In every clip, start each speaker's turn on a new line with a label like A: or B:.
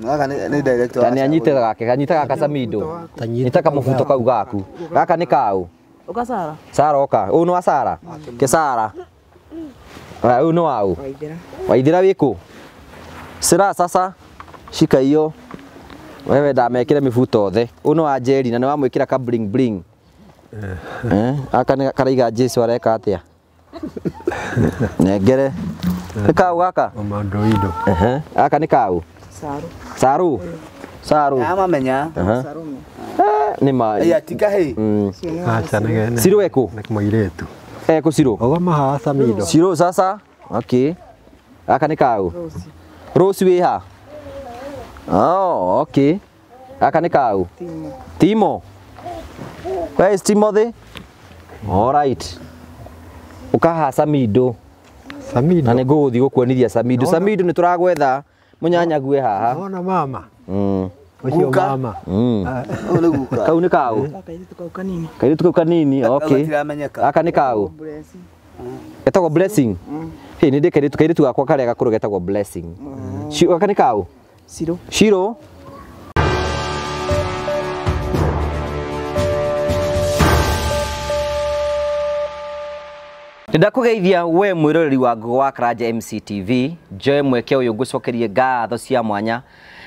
A: gaka nä director na anyite gake ganyite gaka samido nita kamubuto kau gaku gaka nä kaå uka sara sara oka å nä wa sara kä sara å nä waå waithä ra wä kå sä sasa cikaiyo wewe ndamekire mibuto othe uno wa jeri na niwamwikira ka bling bling eh, eh? aka karaiga Jesu areka atia nengere kau gaka omandoido eh aka ni kau Saru. Saru. Mm. Saru. Ama menya. Aha. Saru. Nä maä ya tiga hä aca negene cirå ekå må mm. tu siru ah, cirå eh, oga mahaca mindo siru sasa okay gaka ni kau rå weha oh ha okay gaka nä kaå timo where is timothy all right ukahaca mindo na nä ngå gå thiä gå kuonithia samindo samindo nä tå munyanyagu e haha wona mama mm Ucio mama. Mm. Uh, guka. Kau ni kau. Mm.
B: Kairitu kau kanini.
A: Kairitu kau kanini. Okay. Aka ni kau. Getagwo blessing. Mm. Mm. Hĩ nĩ ndĩ kairitu kairitu gakwa karĩa gakũrũ getagwo blessing. Aka nĩ kau? shiro shiro ndakugeithia we mwiroreri wa ngå wa karanja mctv njoe mweke å yå ngå cokerie ngatho cia mwanya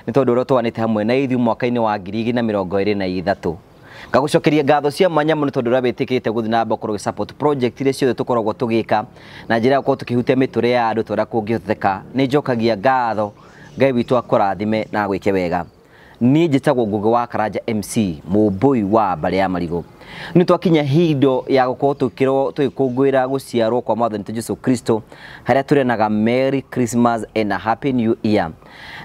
A: nä tondå å rä a twanä hamwe na ithu mwaka ini wa ngiri na mä rongo na ithatå ngagå cokeria ngatho cia mwanya må nä tondå å rä a wä tä kä te gå thiä ciothe tå koragwo na njä ra gũkorwo tå kä ya andå tå rä a njokagia ngatho ngai witå akå na gwä wega niä tagwo wa karanja mc må wa mbarä ya marigå nä twakinya hindo ya gå korwo tå kä rwo tå gä kå ngå ä ra gå ciarwo kwa mwathani tå jesu kristo harä a tå renaga merry christmas and a happy new year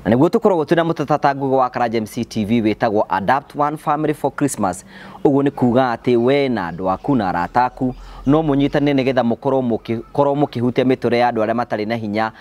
A: na nä guo tå koragwo twä na må tatatangå wa kara mctv wä tagwo adapt one family for christmas å guo nä kuga atä we na andå aku na arata no må nyitane nä getha må korwo må kä hutia mä tå re ya andå arä a matarä na hinya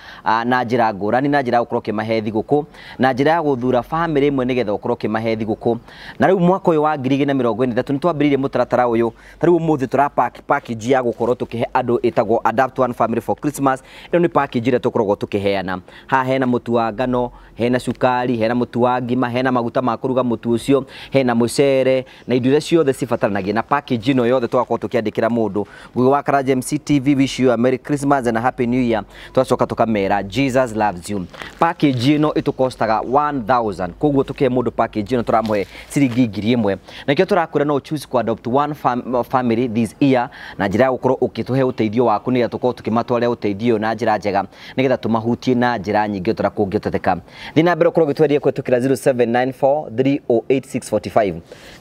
A: na njä ra ngå na njä ra ya gå korwo kä mahe thigå na njä ra ya gå thura bamä rä ĩmwe nä getha å korwo kä mahe thigå na rä u mwaka å yå wa ngirigä na mä rongo ä nä thetå nä twambä rä irie mutaratara uyu tariu umuthi tura pack package ya gukorwo tukihe andu itagwo adapt one family for christmas ndo ni package ile tukoragwo tukiheana ha hena mutu wa ngano hena sukari hena mutu wa ngima hena maguta makuruga mutu ucio hena mucere na indo iria ciothe cibataranagia na package ino yothe tugakorwo tukiandikira mundu ngugi wa Kara mc TV wish you a merry christmas and a happy new year tugacoka tukamera jesus loves you package ino itukostaga 1000 koguo tukihe mundu package ino turamuhe ciringi ngiri imwe na kio turakwira no choose kwa help one fam uh, family this year na njira ya gukorwo ukituhe uteithio waku nigetha tukorwo tukimatwara uteithio na njira njega nigetha tumahutie na njira nyingi utara kungiuteteka thi na mbere ukorwo gitweria kwitukira 0794308645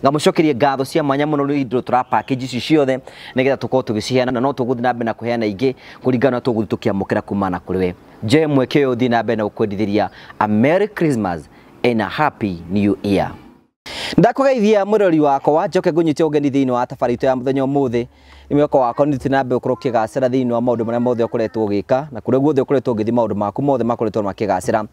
A: ngamucokerie ngatho cia mwanya muno rindro tura package ici ciothe nigetha tukorwo tugiciheana na no tuguthi na mbere na kuheana ingi kuringana na tuguthi tukiamukira kumana kuri we je mweke uyo thi na mbere na gukwendithiria a merry christmas and a happy new year ndakugeithia murori wako wa njoke ngunyite ugeni thini wa tafari to ya muthenyo umuthi imeko wako ni tina ukuru ukorwo kigacira thini wa maudu maria mothe ukoretwo gika na kuria guothe ukoretwo ugithi maudu maku mothe makoretwo makigacira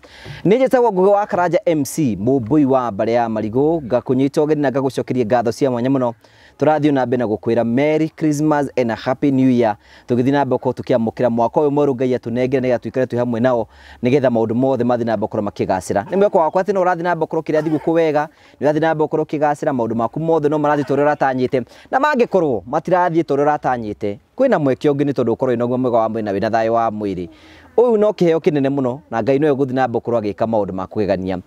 A: ni wa ngugi wa karanja mc mumbui wa bare ya marigu ngakunyita ugeni na ngagucokeria ngatho cia mwanya muno turathio na mbere na gukwira merry christmas and a happy new year tugithi na mbere ko tukiamukira mwaka uyu mweru ngai atunengere nigetha tuikare twi hamwe nao nigetha maundu mothe mathi na mbere korwo makigacira ni mweko wakwa ati no urathi na mbere korwo kiria thigukå wega ni urathi na mbere korwo kigacira maundu maku mothe no marathi torä uratanyite na mangikorwo matirathiä torä uratanyite kwä na mweke å ngä nä tondå å korwo ä noguo mwega wa mwä na wä na thayå wa mwä rä uyu no kiheo kinene muno na ngai no guthi na mbokuru agika maundu makwigania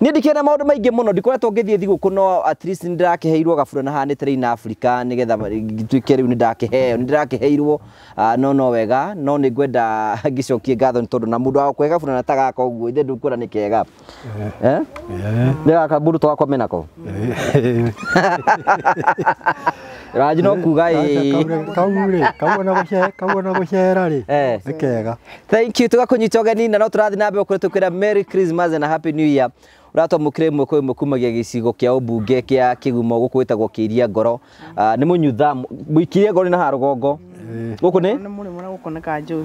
A: ni ndikira maundu maingi muno ndikoretwo ngithie thigu kuno at least ndirakiheirwo gafura na hani tere na Africa nigetha gituike riu ni ndakiheo ni ndirakiheirwo ah, no no wega no ni ngwenda ngicokie ngatho ni tondu na mundu wako kwega bura na tagaka uguo ithe ndukura ni kega eh ne akaburu to akomenako ranji no kuga ä
B: kau ona gå cera rä eh
A: kega thank you tå geni na no tå rathiä na mbere kå rä merry christmas and happy new year ũratwamũkĩre ĩmwe kwa ĩmwe kumagia gĩcigo kĩa ũmbunge kĩa kĩgumo gũkũ gĩtagwo kĩiria ngoro ah, nĩ mũnyutha mũikirie ngoro nĩ na harũgongo guku ni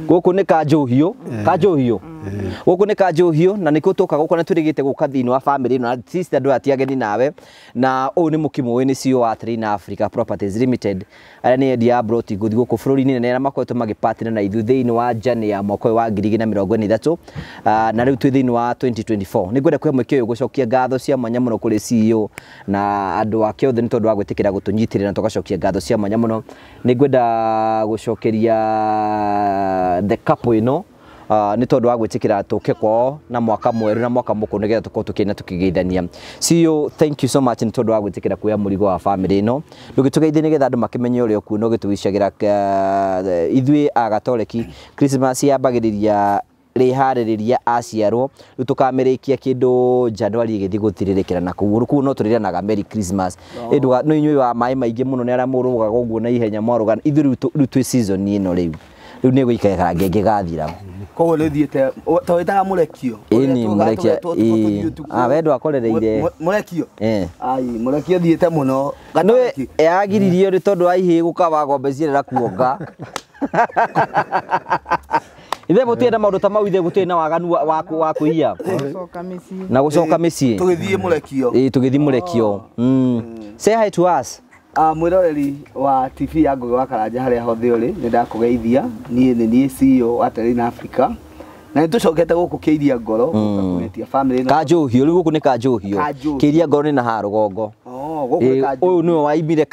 A: guku ni kanjuhio kanjuhio guku ni kanjuhio na nikå tå ka gå kona twä rä wa bamä no na ndå atia nawe na å yå nä må kä wa Trina Africa Properties Limited arä a nä endia ya broti gå thiä gå kå bå rå ri makoretwo magä na ithuä thä inä wa njani ya mwaka wa ngiri igä na mä rongo ä na rä u twä wa 2024 nä ngwenda mweke å yå ngatho cia mwanya må no CEO na andå ake othe nä tondå wa gwä tä na tågacokia ngatho cia mwanya må no gucokeria the cup ino Uh, ah, nä tondå wa gwä tä kä ra tå kwao na mwaka mweru na mwaka må kå nä getha tå korwo tå kä na tå kä geithania e so much nä tondå wa gwä tä kä ra kuoya må rigo wa bamä no ndå gä tå geithie nä getha andå makämenye å rä ah, a kuona gä tå ra ithuä agatoreki yambagä rä ria rihaririria aciarwo riu tukamirikia kindu januari githi gutiririkira na kuu kuu no turiranaga merry christmas nduga no inyui wa mai maingi muno ni aria murugaga uguo na ihenya mwarugan ithu riu twi season ino riu riu ni guikara gathira
C: koguo nä thiäte to wä taga må rekio ni må rekia
A: ah, wendwa akorereire
C: må rekio må rekio thiä te må no yagiririo
A: nä tondå wa ihä gå ka wa ngombe cirera kuonga ithe gutie na maundu ta mau ithe gutie na waganu wa wa kuiya
D: na gucoka mici
A: tugithie murekio eh tugithie murekio oh. mm say hi to us
C: Uh, ah, mwiroreri wa TV ya Ngũgĩ wa Karanja harĩa hothe ũrĩ ni ndakugeithia ni ni ni CEO wa Terrain Africa na nĩtũcokete gũkũ kĩiria ngoro mm. gũkumĩtia family ĩno
A: kanjũhio rĩu ni nĩ kanjũhio kĩiria ngoro ni na oh harũgongo
C: ũyũ nĩwe waimire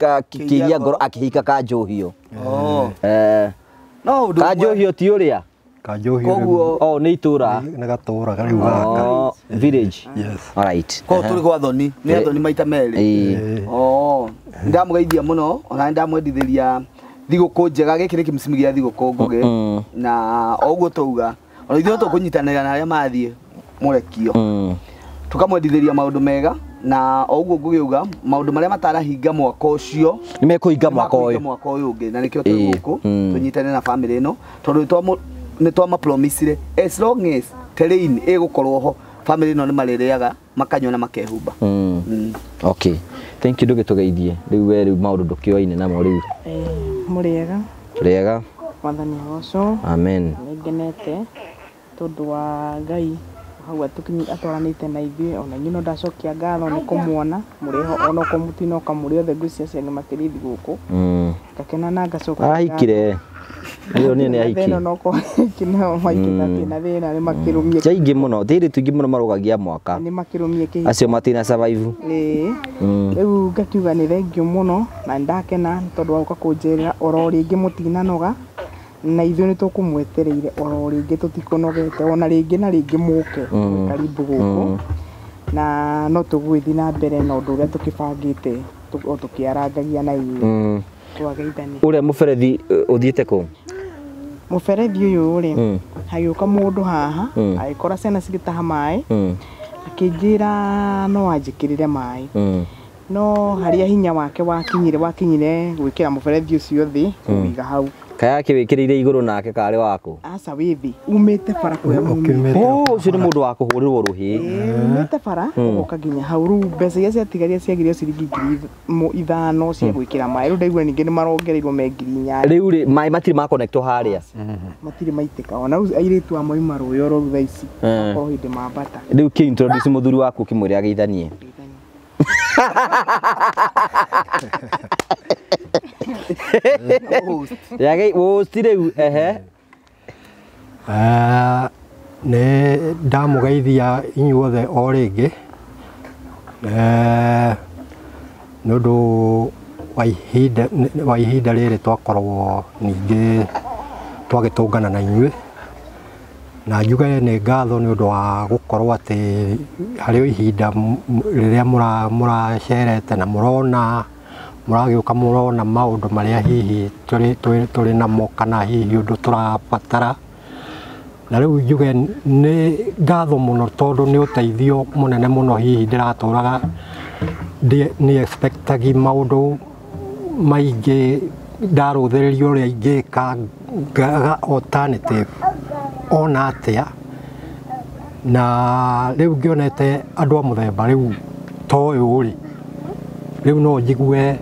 A: kĩiria ngoro akihika oh eh no undu hio ti uria
C: kanjohio koguo
A: o oh, ni itura ni gatura kari gaka oh, village yes all right ko turi gwa thoni ni athoni maita
C: meri oh ndamugeithia muno ona ndamwendithiria thiguku njega giki ni kimsimi gia thiguku nguge na oguo touga ona ithuĩ kunyitanira na arĩa mathiĩ mũrekio mm. tukamwendithĩria maundu mega na oguo ngugiuga maundu maria matarahinga mwaka ucio ni mekuhinga mwaka uyu mwaka uyu ungi na nikio twi guku mm. tunyitane na family ino tondu ni twama promisire as long as terrain igukorwo ho family ino ni maririaga makanywa na makehumba
A: mm. mm. okay thank you ndugitugeithie riu we riu maundu ndukioine namo riu muriega riega
C: mwathani wocå
A: amen
D: nä ngenete tondå wa ngai hau atukini atwaranite na ithuĩ ona inyuĩ no ndacokia ngatho mwona kũmuona mũrĩ ho ona kũmũtinoka mũrĩ othe ngui cia cianyu makĩrithi gũkũ mm. ngakena na ngacoka ahikire
A: ĩyo nĩ ahiki thĩna no
D: kũhiki
A: no maingĩ na thĩna
D: thĩna nĩ makĩrũmie
A: cia mm. ingĩ mũno tĩri tu ingĩ mũno marũgagia mwaka nĩ
D: makĩrũmie kĩhi acio
A: matina survive ĩĩ mm.
D: rĩu ngakiuga nĩ thengiũ mũno na nĩ ndakena tondũ wagũka kũnjĩrĩra oro rĩngĩ mũtinanoga na ithuĩ nĩ tũkũmwetereire oro tå tũtikũnogete ona ngä na rĩngĩ mũke mm. karibu kå mm. na no tũgũgĩthiĩ na mbere na ũndũ ũrĩa tũkĩbangĩte o tũkĩarangagia na inyuĩ mm. twageithania
A: ũrĩa mũberethi ũthiĩte kũ
D: mũberethi ũyũ rĩ hagĩũka mũndũ haha agĩkora ciana akä njä ra no re maä no a hinya wake wakinyire wakinyire gwĩkĩra mũberethi ũcio thĩ kũũiga hau
A: kayake wikireire iguru nake kare waku
D: aca withi umite bara kuria ucio ni mundu
A: wa kuhurirwo ruhi umite
D: bara ugoka hmm. nginya hau riu mbeca iria ciatigaria ciagirio ciringi ngiri ithano cia hmm. gwikira mai riu ndaigua ningi ni marongereirwo me ngiri inyanya riu ri mai
A: matiri makonekto haria hmm.
D: matiri maitika ona airitu amwe ima ruyoro thaa ici akorwo hindi mambata riu ki introduce muthuri
A: waku kimwire ageithanie yagai wosti riu ehe
B: ah, nä ndamå geithia inyuothe o rä ngä nä å ndå wa ihinda rä rä twakorwo ningä twagä tå ngana na inyuä na njuge nä ngatho nä å ndå wa gå korwo atä harä ihinda rä rä a må racerete na må rona muragiuka murona maundu maria hihi turi namo kana hihi undu rabatara na riu njuge ni ngatho muno tondu ni nene munene muno hihi ndiraturaga ni expectagi maundu maingi ndaruthiriria uria ka ngaga alternative ona a na ngä onete andå a muthemba riu to rä rä riu no njigue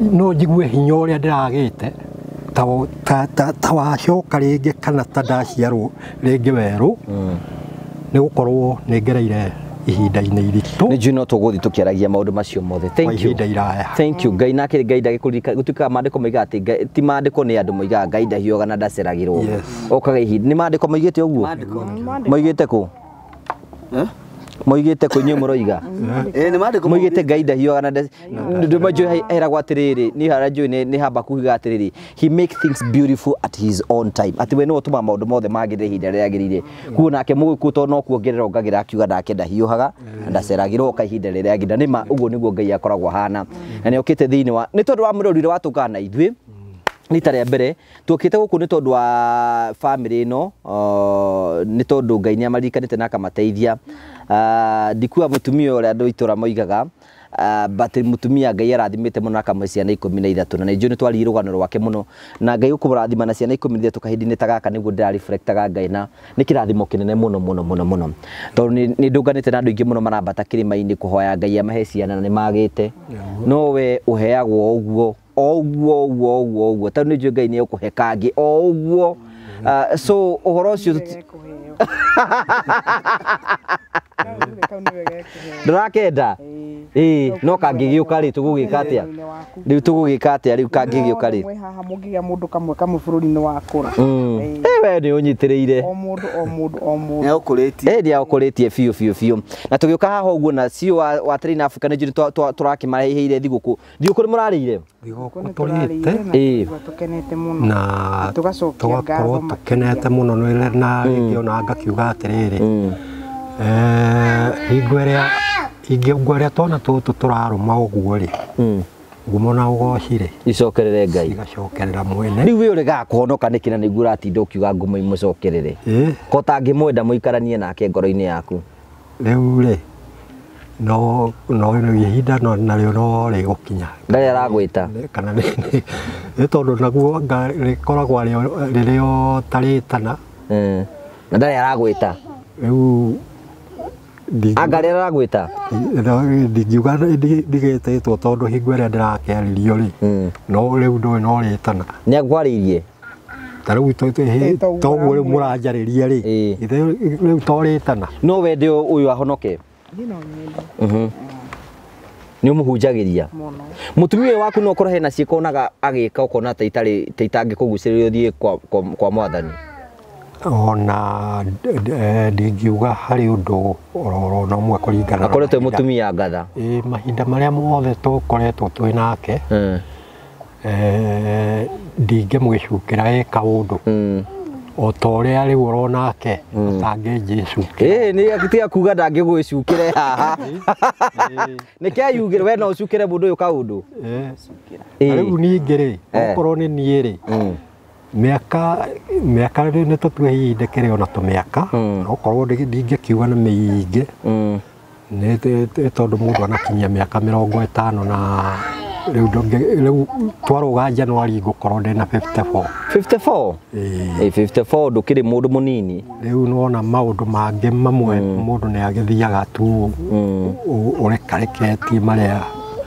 B: no njigue hinya uria ndiragite ta wacioka ringi kana ta ndaciarwo ringi weru hmm. nä gå korwo nä ngereire ihinda-inä
A: iritå nä njui no tå gå thiä tå kä aragia maå ndå macio mothe ngai nake ngai ndagä gå tuä mandä ko moiga atä ti mandä ko nä andå moigaga ngai ndahioga na ndaceragä rwo okaga ihinda nä mandä ko moigä te å guo te moigite kunyu muroiga eh? Eh, moigite ngai ndahiuaga na ndimajui era atiriri ni harajui ni ni haba higa atiriri he make things beautiful at his own time ati we niwe utuma maundu mothe magirire ihinda riria riagirire kuo nake mugiku to no kuongerera ongagira akiuga nake ndahiuhaga na eh. ndaceragirwo ka ihinda riria riagirira nima uguo niguo ngai akoragwo hana mm. na ni okite thiini wa ni tondu wa murorire watukana ithui rita rä mbere tuokite gå kå nä tondå wa bamä no nä tondå ngai nä amarikanä te na akamateithia ah, ndikua må tumia å rä a andå itå ra moigaga ah, but mutumia ngai arathimite muno akamwe ciana ikumi na ithatu na nijuu ni twariri rugano rwake muno na ngai ukumurathima na ciana ikumi na ithatu kahinda-inä ta gaka niguo ndirareflectaga ngai na nä kä rathimo kä nene muno muno muno muno tondå nä ndånganä te na andå aingä muno marambata kä rä ma kå hoya ngai amahe ciana na nä magä te we å heagwo å guo o guo guo guo guo tau ngai nä ekå he kangä Uh, so uhoro ucio ndarakenda ii no kangigiuka ri tugugika atia riu tugugika atia riu kangigiuka ri
D: haha mugiga mundu kamwe kamwe bururi-ini wakura
A: mm. we ni unyitiriire o
D: mundu o mundu o
A: mundu ukuritie ndi ukuritie biu biu biu na tugiuka haha uguo na cio wa Train Africa ni turakimareheire thiguku thiguku ni murarĩire
D: thiguku
B: tũrĩte
D: tukenete mũno
B: na
D: tũgacokia ngatho
B: akenete muno na mm. rĩngĩ ona ngakiuga rä mm. eh, hingo tå tå tå rarå ma å guo rä ngumo na ũgocire
A: icokerere ngai igacokerera mwene rĩu wĩ honoka nä kä na nĩguo å kiuga ngumo imũcokerere eh. mwenda må ikaranie nake ngoro inä yaku
B: rĩu rĩ no no ihinda no narä no rä gå kinya
A: ndarä aragwä
B: ta kana nä tondå naguo rä koragwo rä rä o tarä tana
A: na ndarä aragwä ta
B: rä u anga ndingiuga ndigä tä two tondå hingo ä rä a ndä rakeririo rä no rä u ndå no rä tana
A: nä angwarä irie
B: ta rä u toguo rä u må ranjarä rie rä u u torä tana no
A: wende å yå ahonoke nä å må mhm. ah. hunjagä ria må tumia waku no korwo hena ciä konaga agä ka å kona ta itangä kå gucä rä ria thiä kwa mwathani
B: ona e, ndingiuga harä å ndå ororona mwe kå ringana akoretwo må tumia ngatha mahinda marä a mothe tå koretwo twä nake hmm. e, ndingä mwä cukä ra ä kaå ndå o ta ũrĩa rĩu ũronake mm. atange jesu nä kuga ndangä gwä
A: re haha nä keyugä we no ũcukĩre mũndũ ũyũ kaũndũ rĩu
B: ningĩ rĩ okorwo nĩ niĩ rĩ mm. mĩaka mĩaka nä tũtue hihi re ona tå mä aka mm. okorwo ndingä kiuga nä mä ingä tondå må ndå anakinyia mä aka mä rongo ä tano na riu ndonge riu twaruga ngå korwo ndä na 54 54 må 54 ndukiri mundu munini riu nona ndå mangä mamwe må mm. ndå nä agä thiaga tu å mm. rekareketie marä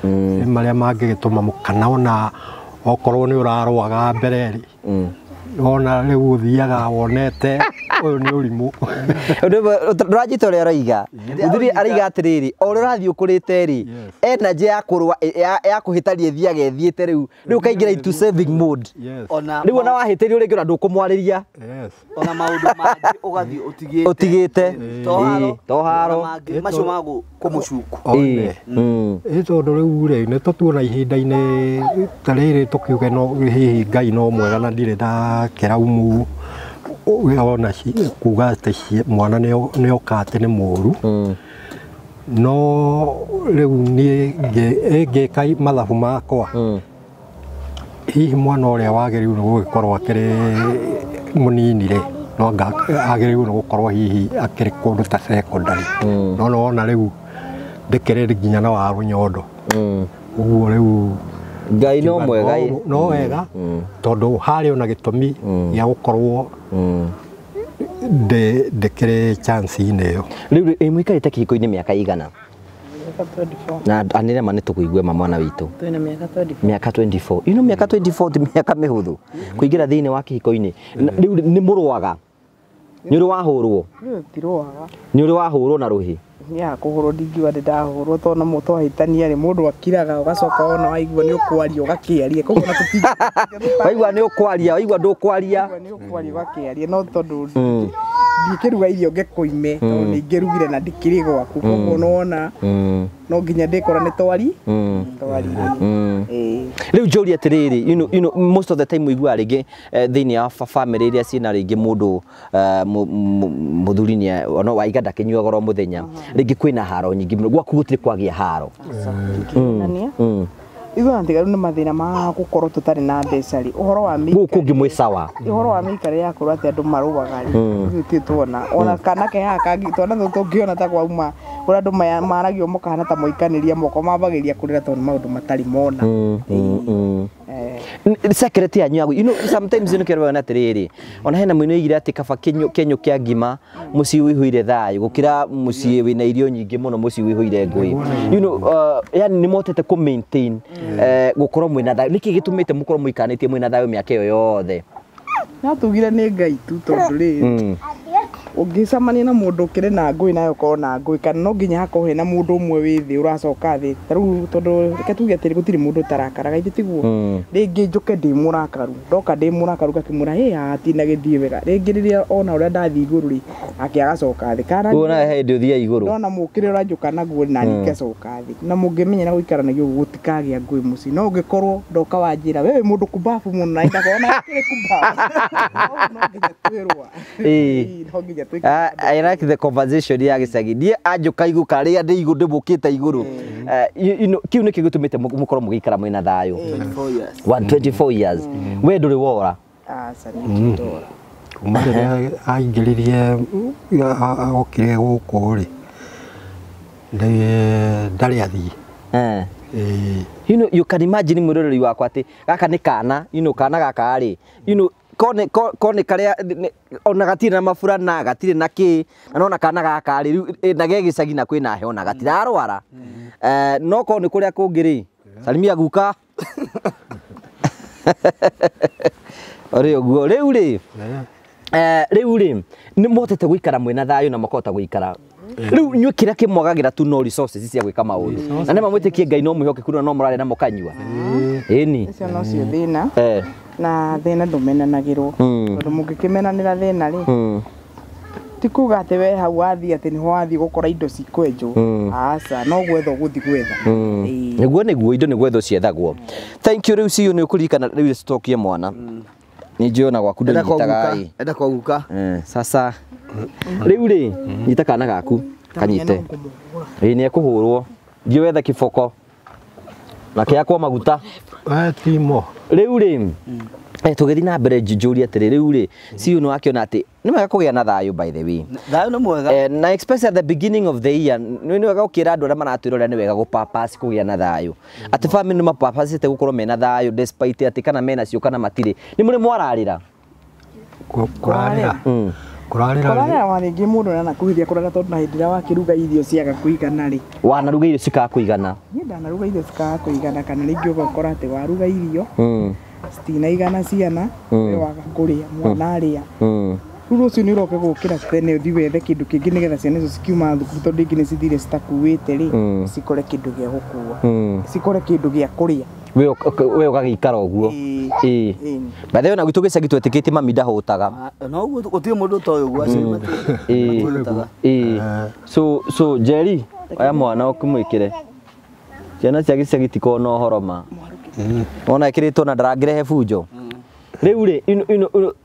B: mm. marä a mangä gä tå ma kana ona okorwo nä ni urarwaga mbere ona rä u å thiaga wonete å yå nä å rimå ndå ranjä rä araiga
A: araiga atä rä rä o rä å rathiä å kå rä te rä ena njä ya kå ya kå hä taria thiaga ethiä te rä u rä u kaingä ra into saving rä
C: u ona wahä
A: tä rio rä ngä ona ndå kå mwarä ria
C: ona maå ndå mangä å gathiä å tigä te to haro macio magå kå må cuku ä
B: mm. mm. tondå rä u rä nä tå tuona ihinda-inä ta rä rä tå kiuge hihi ngai no mwega na ndirä nda arakera umu ona kuga ate mwana nä oka atä nä må ru mm. no rä u ngä ka mathabu makwa mm. hihi mwana å rä a wagä rä irwo nä gå gä korwo akä må ninirä no agä rä irwo nä gå korwo hihi akä rä kå ndå ta secondary mm. no no wona rä u ndä kä rä nginya na warå nyondo å guo rä u ngai no mwega no wega mm. mm. tondu hari ona gitumi ya mm. gukorwo kere chance ineyo yo riu imwikarite kihiko ine
A: miaka igana na anene mane tukuigue ma mwana witu
D: twina miaka 24
A: miaka ino miaka 24 ti miaka mihuthu kuingira thiini wa kihiko-ini riu ni murwaga ni uri wahurwo ni uri wahurwo na ruhi
D: ya kuhurwo ndingiuga ndi ndahurwo to na muto rä må ndå akiraga å ugacoka ona waigua ni ukwaria ugakiaria koguo na waigua ni ukwaria waigua å ndukwaria waigua ni ukwaria ugakiaria no tondu hmm ndikiruga irio ngekuime tondu hmm. ningirugire na ndikiri gwaku koguo hmm. nona hmm. no nginya ndikorane twari twari
A: riu njuri atiriri you know, you know, most of the time wiguaga rĩngĩ eh, thĩinĩ wa famĩlĩ iria ciĩna rĩngĩ mũndũ eh, mũthuri nĩ no waiga ndakinyuaga ro mũthenya rĩngĩ na haro nyingĩ mũno gwaku gũtirĩ kwagĩa haro
D: ithuĩ antigaru nĩ mathĩna ma gũkorwo tũtarĩ na mbeca rĩ ũhoro wa gå kå ngä mwä cawa ũhoro wa mĩikarĩre ya korwo atĩ andũ marũgaga rĩ hmm. ithuĩ ti twona ona hmm. kana keha kangi twana tå tũngĩona ta kwauma ũrĩa andũ maragio mũkahana ta moikanĩria moko mambagĩria kũrĩra tondũ nĩ maũndũ matarĩ mona
B: hmm,
D: Eh.
A: secretary anyu agu you know sometimes you know kero na tiriri ona hena mwino igira ati kaba kenyo kenyo kya ngima muci wihuire thayo gukira muci wina irio nyingi muno muci wihuire ngui you know uh, yani ni motete ku maintain mm. eh, gukorwo mwina thayo niki gitumite mukorwo muikanitie mwina thayo miaka iyo yothe
D: no tugire ni ngai tu tondu riri ungicamania na mundu kire na ngui nayo ko na ngui kana no nginya hakorwo he na mundu umwe thĩ ũracoka thĩ ta rĩu tondũ reke tuge atĩrĩ gutiri mundu ũtarakaraga ithe tiguo hmm. ringi njuke ndi murakaru ndoka ndi murakaru ndĩ kimura he ati na githi wega ringi riria ona ũrĩa ndathi iguru ri ake agacoka thi kana he
A: hĩndĩ ũthiaga igũrũ ndona
D: na ũranjũka hmm. naguo nani ngacoka thĩ na na mũngĩmenyera gũikaranagia ũguo gũtikagĩa ngui muci no ũngĩkorwo ndoka wanjĩra wewe mũndũ kumbabu mũno
A: na ndakorwo na
C: kĩrĩ kumbabu no nginya eh no
A: nginya Ah, I like the conversation ya gicagi die anjuka igu karia ndi igu ndibukite iguru mm. eh, kiu nikio gitumite mukorwo mugikara mwina thayo mm.
B: 124 years we nduri wora kuma riria aingiririe okire guku ri ndarä athiä eh. you know you can imagine mwiroreri
A: wakwa atä gaka nä kana you know kana gaka rä you know kone kone karia ona gatire na mafura na gatire na ki na ona kana gaka riu na gegicagi na kwina he ona gatirarwara mm. eh no ko ni kuria kungiri salimia guka ori uguo riu ri eh riu ri ni motete guikara mwena thayo na makota guikara riu nyue kira kimwagagira tu no resources cia gwika maundu na nä mamwä tä kie ngai no mwä hoke kuruna no må rarä namo kanyua ä eh
D: na thä na ndå menanagä rwo hmm. ondå må ngäkä menanä ra thä na rä hmm. ti kuga atä we hau wathiä atä nä howathiä gå kora indo cikwenjwo hmm. a no gwetha å gå thiä gwetha
A: nä guo nä guo indo nä gwetha ciethagworä u cio nä å kå rikana rä u citokie mwana nä njo ona gwaku ndå taga aa rä u rä nyita kana gaku kanyite änä ekå hå rwo rio wetha kä boko na kiakwa maguta atimo riu ri mm. Eh tugithi na mbere njuri atiri riu ri mm. siu ni wakiona ati ni wega kugia na thayo by the way thayo ni mwega eh na especially at the beginning of the year ni wega ukira andu aria maratwirora ni wega gupapas kugia na thayo mm. ati family ni mapapasite gukorwo mena thayo despite ati kana mena cio kana matire ni muri mwararira
B: kwarira korarä
D: kå rara tondå na hä ä rä a wakä irio ciaga kũigana rä
A: wanaruga irio cikaga kũigana
D: niä irio kana å irio hmm. ciana
A: hmm. mwana
D: cio nä å roke gå tene wethe kä ngä nä getha ciana icio cikiuma thukuru cithire te hmm. cikore kä ndå cikore gä a kå rä a
A: we ũgagĩikara ũguo ĩĩ bathe ona na gĩcagi twetĩkĩtie mami ndahũtaga
C: noguo gũtirĩ mũndũ ũtoĩ ũguo
A: ĩĩ so so njeri oya mwana ũkĩmwĩkĩre ciana cia gĩcagi tikoragwo na ũhoro ma ona ĩkĩrĩtwo na ndarangĩrehe bunjo riu ri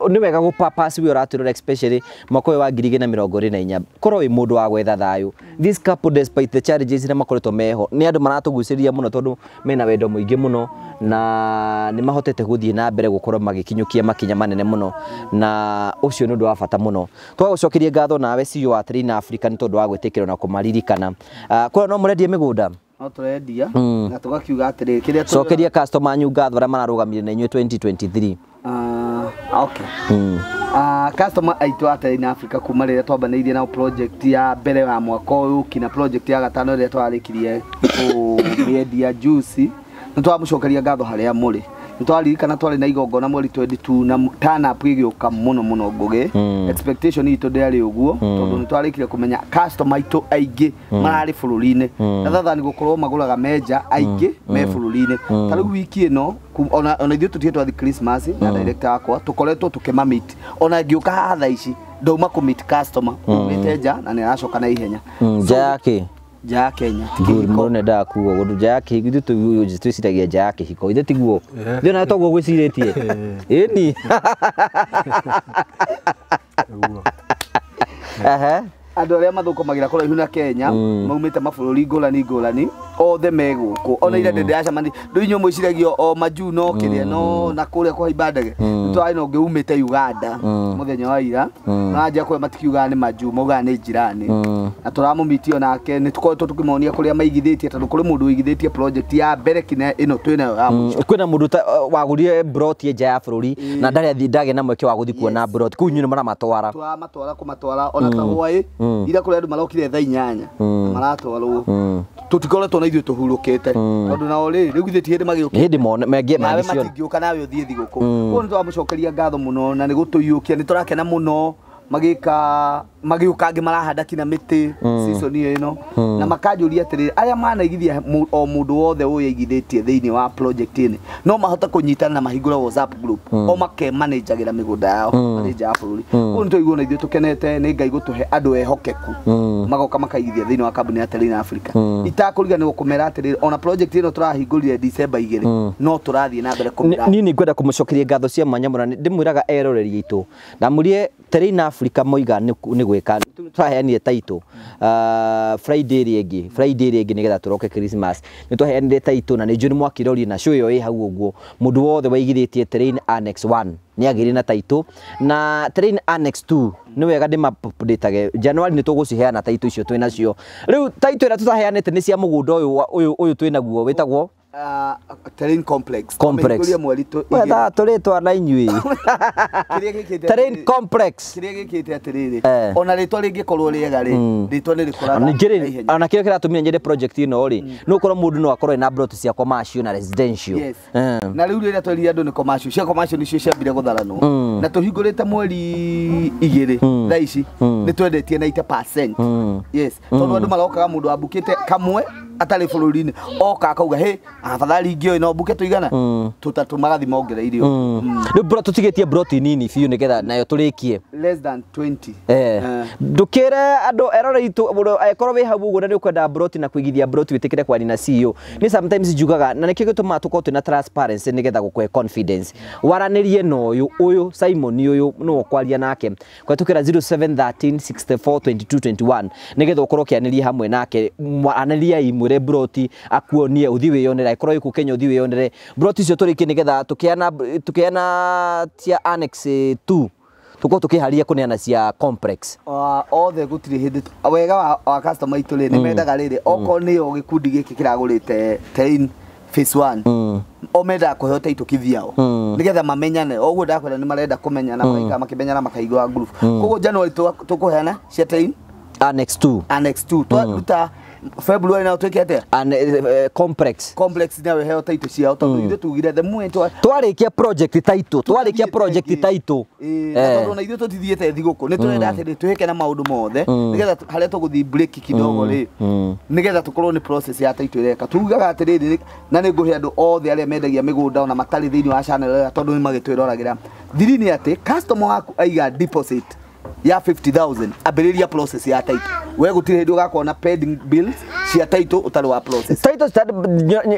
A: ni wega gå papas we ũratwĩrora especially mwaka wa ngiri na mĩrongo ĩrĩ na inya koro wĩ mũndũ wa gwetha thayũ this couple despite the challenges iria makoretwo meho nĩ andũ maratũgucĩrĩria mũno tondũ mena wendo mũingĩ muno na nĩ mahotete gũthiĩ na mbere gũkorwo magĩkinyũkia makinya manene muno na ũcio nĩ ũndũ wa bata mũno twagũcokerie ngatho nawe CEO wa Terina Africa nĩ tondũ wa gwĩtĩkĩra na kũmaririkana ah, kũrĩa no mũrendie mĩgũnda
C: no tũrendia hmm. na tũgakiuga atĩrĩ kĩrĩa cokeria
A: customer nyu ngatho arĩa mararũgamire na inyuĩ 2023
C: Uh, okay. Mm. Uh, customer aitå ata in Africa kuma rä rä a twambanä na project ya mbere wa mwaka å yå kina project ya gatano rä rä a twarä kirie kå mä endia nä twamå cokeria ngatho harä a må rä twaririkana twarä na igongona mweri 22 na tana gä å ka må no må no ngågä hmm. ndä arä å guo hmm. tondå nä twarä kire kå menya itå aingä hmm. mararä bå rå ri-inä na thatha nä gå korwo magå raga menja aingä me bå rå ri-inä tarä u wiki ä no ona ithuä tå tiä twathi na direkta wakwa tå koretwo tå kä mamit ona ngä å ka haha ici ndauma kå mä te nja na nä aracoka na ihenya
A: nja yakä
C: ja Kenya
A: nguri murone ndakuga gundu ja kihigo ithu tuyu twiciragia ja kihiko ithe tiguo eh. thio nawe toguo gwiciritie eh. ĩni
C: andå arä a mathåkåmagä ra kå raihu na kenya mm. maumä te mabå rå ri ngårani ngårani othe megå kå ona mm. ira ndä ndäracamani ndå inyå må ciragio o maju no kä rä no mm. na kå rä a kå haimba ndege nä twarä na å ngä umä te uganda må thenya wa ira matikiugaga nä maju maugaga nä njirani na tå ramå mitio nake nä tå tå kä monia kå rä a maigithä tie tondå kå rä må ndå tie ya mbere kina ä no twä nayo kwä na må ndå uh, wagå rire nja ya bå rå ri na ndarä ndagä na mweke wa gå thi kuona mburoti kå u nyuä nä maramatwara kå matwara ona mm. ira kuri andu marokire thaa inyanya mm. na maratwarwo mm. tutikoretwo na ithuĩ tũhurũkĩte mm. tondũ nao rĩrĩ rĩu githĩ ti hĩndĩ magĩũka hĩndĩ mone
A: mengie nawe matingĩũka
C: nawe ũthiĩ thigũkũ mm. ũguo nĩ twamũcokeria ngatho mũno na nĩ gũtũiyũkia nĩ tũrakena mũno magĩka magiuka ngi marahanda kina miti hmm. season iyo ino mm. na makanjuria aya mana igithia o mundu wothe igithitie thiini wa project ini no mahota kunyitana na mahingura WhatsApp group mm. o makemanajagira migunda yao hmm. manager ya bururi koguo hmm. nitoiguo na ithu tukenete ni ngai gutuhe andũ ehokeku magoka makaigithia thiini wa kabuni ya Terrain Africa ni gukumera atiriri ona project ino turahingũrire December igiri no turathiĩ na mbere kũmera niĩ
A: ngwenda kũmũcokeria ngatho cia manyamura ndimwiraga eroreri itu aitũ ndamũrie Terrain Africa moiga ni gwika twaheanire title taito ah, friday ri ngi friday ri ngi nigetha turoke christmas ni twaheanire taito na ni njuri mwakirori na show yo i hau uguo mundu wothe waigiretie train annex 1 ni agiri na taito na train annex 2 ni wega ndä mapdatage januari nä tå gå ciheana taitå icio twä nacio rä u taitå ä rä a tå cia må uyu uyu å yå twä Uh, terrain complex complex tå rä twa na inyuĩ
C: terrain complex rä a gä kä te atä rä rä ona rä twa rä ngä korwo rĩega rä rä twa nä rä kåraga kä
A: rä kä ratå mire nyende ä ĩno rä nä gå korwo må ndå no akorwo na brot cia commercial na residential eh.
C: na rä u rä rä a twerire andå nä commercial cia commercial nä cio ciambire gå tharanwo mm. na tå hingå rä te mweri igä rä mm. tha ici mm. nä twendetie na ite tondå andå marokaga må ndå ambukä te kamwe atari bå rå oka akauga hä afadhali ingä oä no mbuke tå igana tå tatå irio mm. mm.
A: rä bro tå broti nini biå nä getha nayo tå
C: less than 20
A: eh, eh. re andå eroreri korwo wä hau å guo na nä å kwenda broti na kwä broti wä kwani na CEO kwanina sometimes njugaga na nä kä gä tå na transparency nä getha gå confidence waranä rie na å yå simon å no nä nake kwetå kä ra 0713 64 22 21 nä getha hamwe nake anä ria wire broti akuonie uthi wionere ikorwo yuku Kenya uthi wionere broti icio turikie nigetha tukiana tukiana tia annex 2 tuko tå kä haria kå neana cia complex
C: othe gå tirä hä ndä wega wa, wa customer itå rä nä mendaga rä mm. rä okorwo mm. ni o gikundi giki kiragurite kä kä phase one mm. o mendaga kå heo taitå kiviao mm. nä getha mamenyane oguo ndakwenda ni marenda kå menyana mm. maikaa makä makaigua group mm. koguo januari tå kå heana cia tain annex 2 annex 2 twaruta mm February na utwike atia an uh, eh, eh, eh, complex complex nawe heo title ciao to hmm. ithu tugire the moment twarikia project title twarikia project title eh tondu na ithu tutithiete thiguku ni turenda hmm. atiri twike na maundu mothe hmm. nigetha haria tuguthi break kidogo ri nigetha tukorwo ni process ya title ireka tugaga atiriri na ni nguhe andu othe aria mendagia migunda ona matari thiini wa channel tondu ni magitwiroragira thiri ni ati customer waku aiga deposit ya 50000 ambiriria process ya title we gutire hindi ugakona pending bills cia title utari wa process
A: title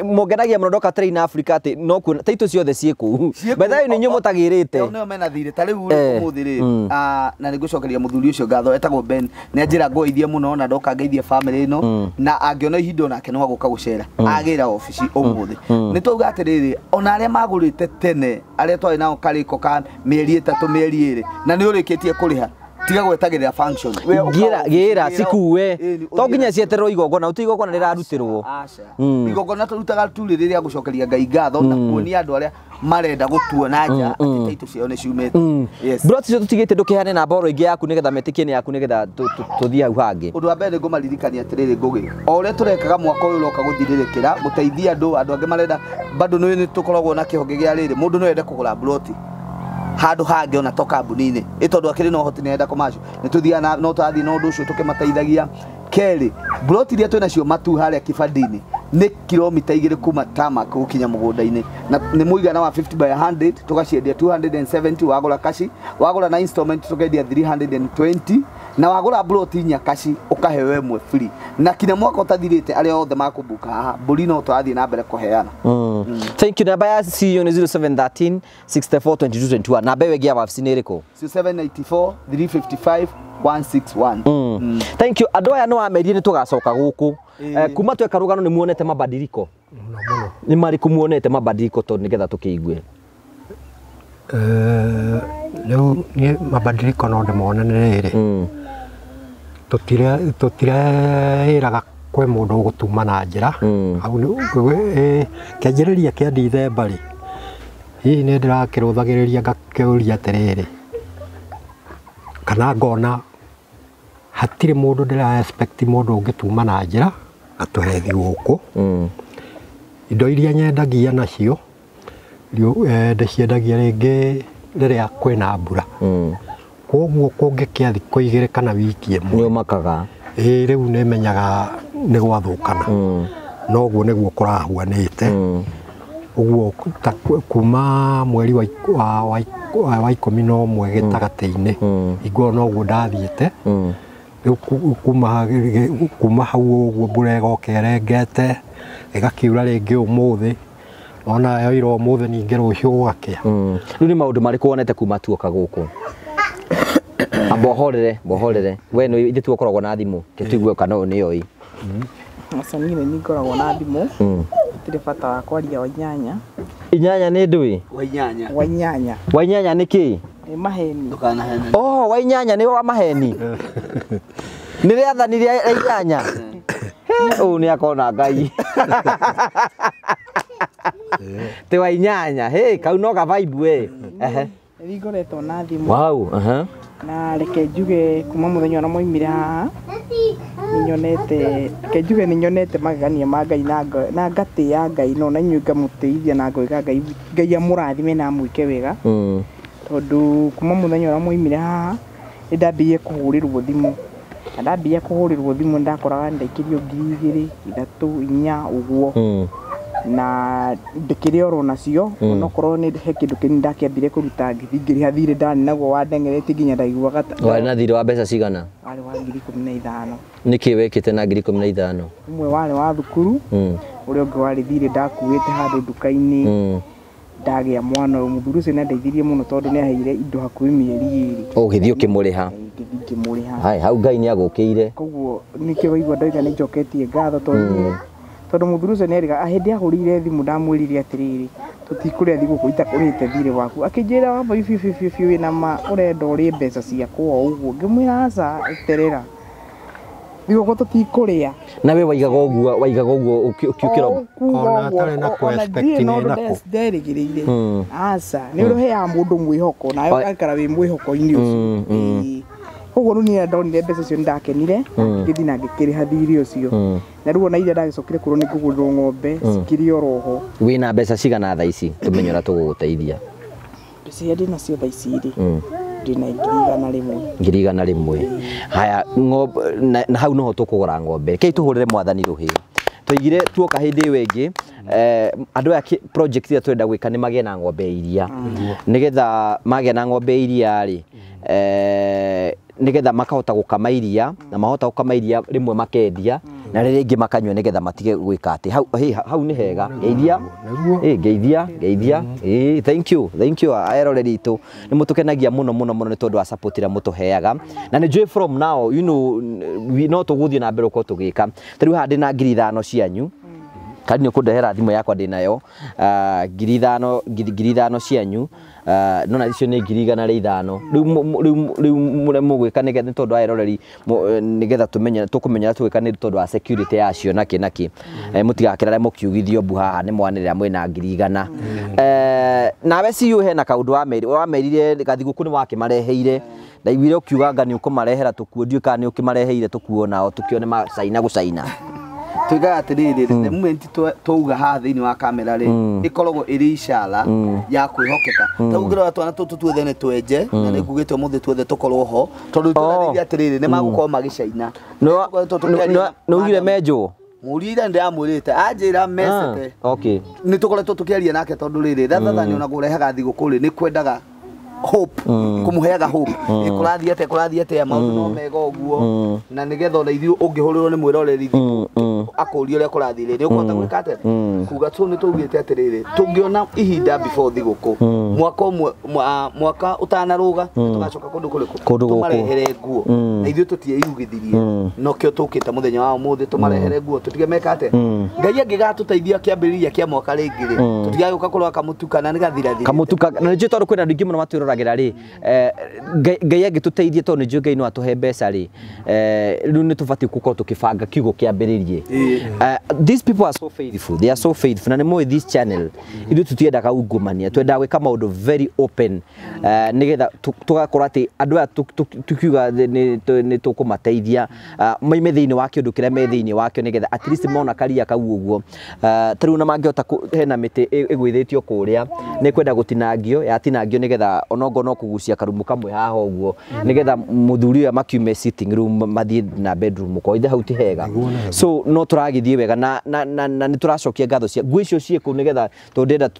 A: mungenagia muno ndoka train Africa ati no kuona title ciothe cie kuu bethayo ni nyumu tagirite
C: no mena thire tari u eh, muthire mm. ah, na ni gucokeria muthuri ucio gatho etago Ben ni ajira ithie muno na doka ngeithie family ino mm. na angiona ihinda nake no aguka gucera mm. agira office umuthi ni twauga atiriri ona aria magurite tene aria twari nao kariko ka mieri itatu mieri iri na ni urikitie kuriha tiga gwetagirira function gira gira sikuwe to nginya cieterwo igongona uti hmm. igongona rirarutirwo igongona turutaga turi riria gucokeria ngai ngatho na hmm. kuonia andu aria marenda gutuona nja hmm, ati taito ciao ni ciumete
A: bro ticio tutigite ndukiheane namba
C: oro ingi yaku nigetha metikie ni yaku nigetha tuthie hau hangi undu wa mbere ngumaririkania atiriri ngugi o uria turekaga mwaka uyu uroka guthirikira guteithia andu andu angi marenda bado ni tukoragwo na kihonge gia riri mundu no ende kugura broti handå hangä ona to kambuni-inĩ ĩ tondũ akĩrĩ na ũhoti macio nä tå tũthiaga no tũrathiĩ na tå kä mateithagia kerä mburoti iria twä nacio matu harä a kibandinä nä kiromita igä rä kuma tamak gå kinya må gå nda na nä må igana wa 50 by 100 tågaciendia 270 wagå kashi wagå na installment tå 320 na wagå ra mburoti kashi å kaheo ä free na kinya mwaka å tathirä te arä a othe makå haha mbå no tå na mbere kå mm. thank you namba ya cio
A: nä 0713 642221 namba ä we ngä ya wabici
C: 355 mm. mm. thank you andå aya nä wamerie nä tå gacoka gå kå
A: eh, kuma tweka rå gano nä muonete mabadiriko nä marä kå muonete mabadiliko tondå nä getha tå
B: kä igue eh, rä u mabadiriko no ndä monane rä mm. rä tå tirerä raga kwä må ndå gå tuma na njä ra mm. kä anjä rä ria kä ndithemba rä hihi nä ndä rakä rå thagä rä ria ngakä å ria atä rä rä kana ngona hatirä må ndå ndä ra må ndå å ngä tuma na njä ra atåhe gå mm. indo iria nyendagia nacio eh, ndä ciendagia rä ngä rä rä a kwä na mbura mm. koguo kå ngä kä athi kå igä rä kana wiki ä mwe makaga ä rä u nä menyaga nä gwathå kana mm. noguo nä guo kå rahuanä te mm uguo kuma mweri wa ikumi na ũmwe hmm. gĩtagatĩ-inĩ hmm. iguo noguo ndathiĩte hmm. rĩu kuma hau ũguo mbura ĩgoka ĩrengete ĩgakiura ringi umuthi ona yoira ũmũthĩ ningĩ rũciũ gũgakĩa
A: rĩu ni maundu marĩkũ wonete kuma tuoka gũkũ amba ah, ũhorere mbohorere we ithuĩ tu ũkoragwo na thimũ tũtigue kana ũyũ nĩoĩ
D: aca niĩ nĩ ngoragwo na thimũ hatirä bata wa kwaria wainyanya
A: inyanya nä ndui
D: wainyanya wainyanya
A: wainyanya nä kä
D: nä maheni ndukanahenane oh
A: wainyanya nä wa maheni nä rĩathani rĩa inyanya ũũ nĩ akona ngai tĩ wa inyanya hĩ kau no kavaimbu we
D: ringoretwo na thimũ wau na reke njuge kuma muthenya ũrĩa mwaumire haha ninyonete reke njuge nyonete magegania ma ngai na ya ngai no na inyuĩ ngamũtĩithia na ngwĩka ngai ngai amũrathime na amwĩke wega mm. tondũ kuma muthenya ũrĩa mwaumire haha nĩ ndambirie kũhũrĩrwo thimũ na ndambirie kũhũrĩrwo thimũ nĩ ndakoraga nĩ ndaikĩrio ngiri igĩrĩ ithatũ inya ũguo mm na ndikire oro nacio hmm. no korwo ni he kindu kini ndakiambire kuruta ngithi ngiriha thire ndani naguo wandengerete nginya ndaiguaga warĩ na
A: thirĩ wa mbeca cigana
D: warĩ wa ngiri ikũmi na ithano
A: nĩkĩ wekĩte na ngiri ikũmi na ithano
D: ũmwe warĩ wa thukuru hmm. ũrĩa ũngĩ warĩ thirĩ ndakuĩte handũ nduka-inĩ hmm. ndagĩa mwana ũyũ mũthuri ũcio nĩandeithirie mũno tondũ aheire indo hakuhĩ mĩeri
A: ĩrĩ ũgĩthiĩ ũkĩmũrĩha
D: ngĩthiĩ ngĩmũrĩha
A: hau ngai nĩagũkĩire
D: koguo nĩkĩo waigua ndoiga nĩnjoketie ngatho tondũ tondu muthurucio nieriga ahindi ahurire thimu ndamwirire atiriri tutikuria thiguku itakurite thiri waku akinjira wamba ifi ifi ifi ifi na ma å rä mbeca ciakwa uguo ngimwira aca eterera thiguku tutikuria
A: na we waigaga uguo waigaga uguo ukiukira ona atari na kwestectini nako
D: nderigirire hmm. aca ni uri heaga mundu mwihoko nawe mwä wi mwihoko-ini
A: ucio
D: koguo rä u ndonire mbeca icio nä ndakenire hmm. ngäthi na ngä kä rä ha thiri å cio hmm. na rä u ona iria cokire kå rwo nä ngå gå rwo ng'ombe hmm. cikirä oroho
A: wä na mbeca cigana tha ici tå menya å rä a tå gå gå teithia
D: mbeca iria ndä nacio tha ici
A: rä ndä igana rä mwe haya na hau noho tå kå gå ra ng'ombe kä tå hå rä re mwathani rå hä twaigire tuoka hä ndä ä yo ä ngä eh, andå aya project tå renda gwä ka nä magä e na ng'ombe iria nä getha magä na ng'ombe iria rä nigetha makahota gukama iria mm. na mahota gukama iria rimwe makendia mm. na rä rä makanyua nigetha matige gwika ati hau, hau nä hega geithia geithia geithia thank you thank you eroreri itå mm. nä må tå kenagia må no må nä tondå wa support ira rä a må tå heaga na ni joy from now you know, no tå gå thiä na beroko å korwo tå gä ka tarä u ngiri cianyu kandi nä å kå ndehera thimå yakwa ndä nayo ah, ngiri cianyu Ah, nona icio nä ngiri igana rä ithano rä u må gwä ka nä tondå aeroreri eh, nä getha tå kå menyera tå gwä ka nä tondå wa security yacio na kä na kä eh, må tigakärare må kiugithio mbu haha nä mwanä rä ra mwä na ngiri igana eh, nawe ciå hena kaå ndå wamerire gathigå kå nä wakä mareheire ndaiguire å kiuga nga nä å kå marehera tå kuo ndiå kana nä å kä mareheire tå kuo nao tå kä one macaina gå caina
C: tuigaga atiriri hmm. the moment twauga ha thiini wa kamera ri ikoragwo hmm. iri ishara hmm. ya kwihokeka taugira twana tutu tuothe ni twenje na ni ngugite muthi tuothe tukorwo ho tondu twarĩria oh. atiriri ni magukorwo magicaina nugire menjwo murire ndiramwirite anjira message ah, okay nitukoretwo tukiaria nake tondu riri thathathani ona gurehaga thiguku ri ni kwendaga hope mm. kumuheaga hope ikurathi mm. ate kurathi ate ya maũndũ no mm. mega oguo na nĩgetha ona ithuĩ ũngĩhũrĩrwo nĩ mwĩroreri akũria kurathi ri rĩrĩ ũkũhota gwika ate kuga tu tũ nĩ tũgĩte atĩrĩrĩ tungiona ihinda before thigũkũ mwaka ũmwe mwaka ũtanarũga tũgacoka kũndũ kũrĩkũ tumarehere nguo na ithu tutie yugithirie no kyo tukita muthenya wa muthi tumarehere nguo tutige meka ate ngai angĩgatũteithia kiambiriria kia mwaka rĩngĩ rĩ tũtigagũka kurwa kamutuka na nĩ gathirathirĩte kamũtuka na nĩnjũĩ tondũ kwĩna andũ aingĩ mũno tũragerera rĩ eh, ngai angĩtũteithie tondũ
A: nĩ njũĩ ngai no atũhe mbeca rĩ eh, rĩu nĩ tũbatiĩ gũkorwo tũkĩbanga kiugo kĩambĩrĩrie eh, these people are so faithful they are so faithful na nĩ moĩ this channel ithuĩ tũtiendaga ungumania twendaga gwĩka maũndũ very open nĩgetha tũgakorwo atĩ andũ aya tũkiuga nĩ tũkũmateithia moime thĩinĩ wa kĩndũ kĩrĩa me thĩinĩ wakĩo getha at least mona karia kau ũguo tarĩu na mangĩhota hena mĩtĩ ĩgwĩthĩtio kũrĩa nĩ kwenda gũtinangio yatinangio getha onongo no kugucia karumu kamwe haho guo nigetha muthuri uyu makiume sitting room mathie na bedroom ko ithe hauti hega so no turagithie wega na na na, na ni turacokia ngatho cia nguo icio ciä kå nigetha tondenda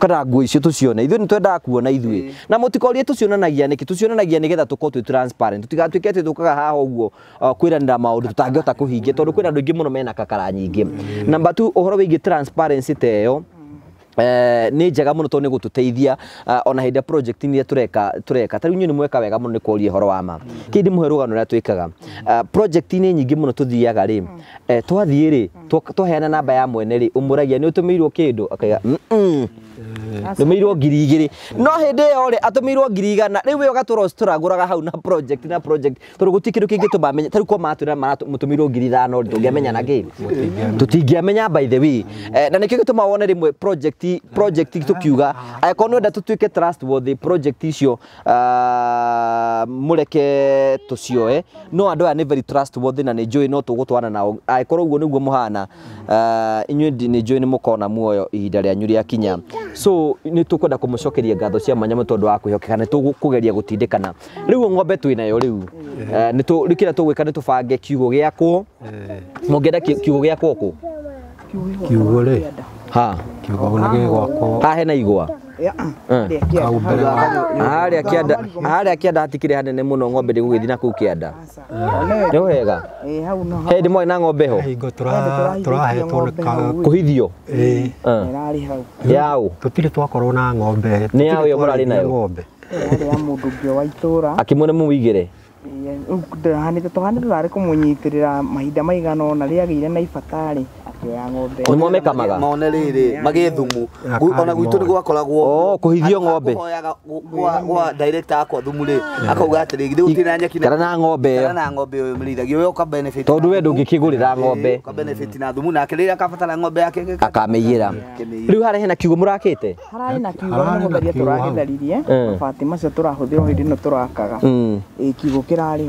A: kana nguo icio tucione ithuĩ nĩtwendaga kuona ithuĩ mm. na mũtikorie tucionanagia nĩkĩ tucionanagia nĩgetha tũkorwo twĩ transparent tũtigatuĩke atĩ tũkaga haha ũguo uh, kwĩranĩra maũndũ tũtangĩhota kũhingia tondũ kwĩna andũ aingĩ mũno mena kakara nyingĩ mm. namba tu ũhoro wĩgiĩ transparency ta ĩyo Eh, nä njega må no tondå nä gå tå teithia eh, ona hä ndä ä project nä tå reka tarä u nyu nä mweka wega må no nä kwaria horo wa ma kä ndä må he rå gano rä a twä kaga nä eh, nyingä må no tå thiaga rä twathiä rä twaheana namba ya mwene rä å må ragia nä å tå mä irwo kä ndå akaiga ndumirwo ngiri igiri no hindi yo ri atumirwo ngiri igana riu iyo gatura tũragũraga hau na project na project tondũ gũtirĩ kĩndũ kĩngĩ tũmamenya tarĩu kwa matwĩra mũtũmĩirwo ngiri ithano tũngĩamenya na kĩ tũtingĩamenya by the way eh, na nĩkĩo gĩtũma wone rĩmwe project project tũkiuga angĩkorwo nĩwenda tũtuĩke trustworthy project icio ah, mũreke tũcioe no andũ aya nĩ very trustworthy na nĩ joy no tũgũtwana nao angĩkorwo ũguo nĩguo mũhana ah, inyuĩ nĩ njũĩ nĩ mũkona muoyo ihinda rĩanyu akinya so nä tå kwenda kå må cokeria ngatho cia manya må tondå wa kwä hokeka nä tå kå geria gå tindä kana rä u ng'ombe twä nayo rä u eh. eh, rä kä rä a tå gwä ka nä tå bange kiugå gä akwo eh. må ngä enda kiugå gä akwo kå kiugå rä kiugå nä gä gwakwo hahe na igwa harä a kä anda hatikä hatikirä hanene må eh. no ng'ombe ndä gå gä thiä na kå u kä anda nä wega
B: hä ndä mwarä na ng'ombe hokå tårahetwo kå hithio yaå twakorwo na ng'ombe nä yaå ä yo må rarä nayo akä mwene må igä
D: hanä te tå hanä tå rarä kå må nyitä rä ra mahinda maigana ona rä agä ire na ibatarä kå nyua mä kamaga maonereire
C: magä thumu ona gwitå ni gwakoragwo oh, kå hithio ng'ombe akwa thumu rä akauga atä rä githä gå tirä na nyekikara na ng'ombe ä na ng'ombe ä yo mä rä we tondå we ndå ngä kä benefit rä ra ng'ombe na thumu nake rä rä akabatara ng'ombe yake
A: akamä igä ra
C: rä u harä
D: hena
A: kiugå må rakä
C: te
D: hararä na kiugå nä
C: må tharia tå ragetharirie mabati macio tå rahå thä rwo hä ndä ä no tå rakaga ä kiugå kä rarä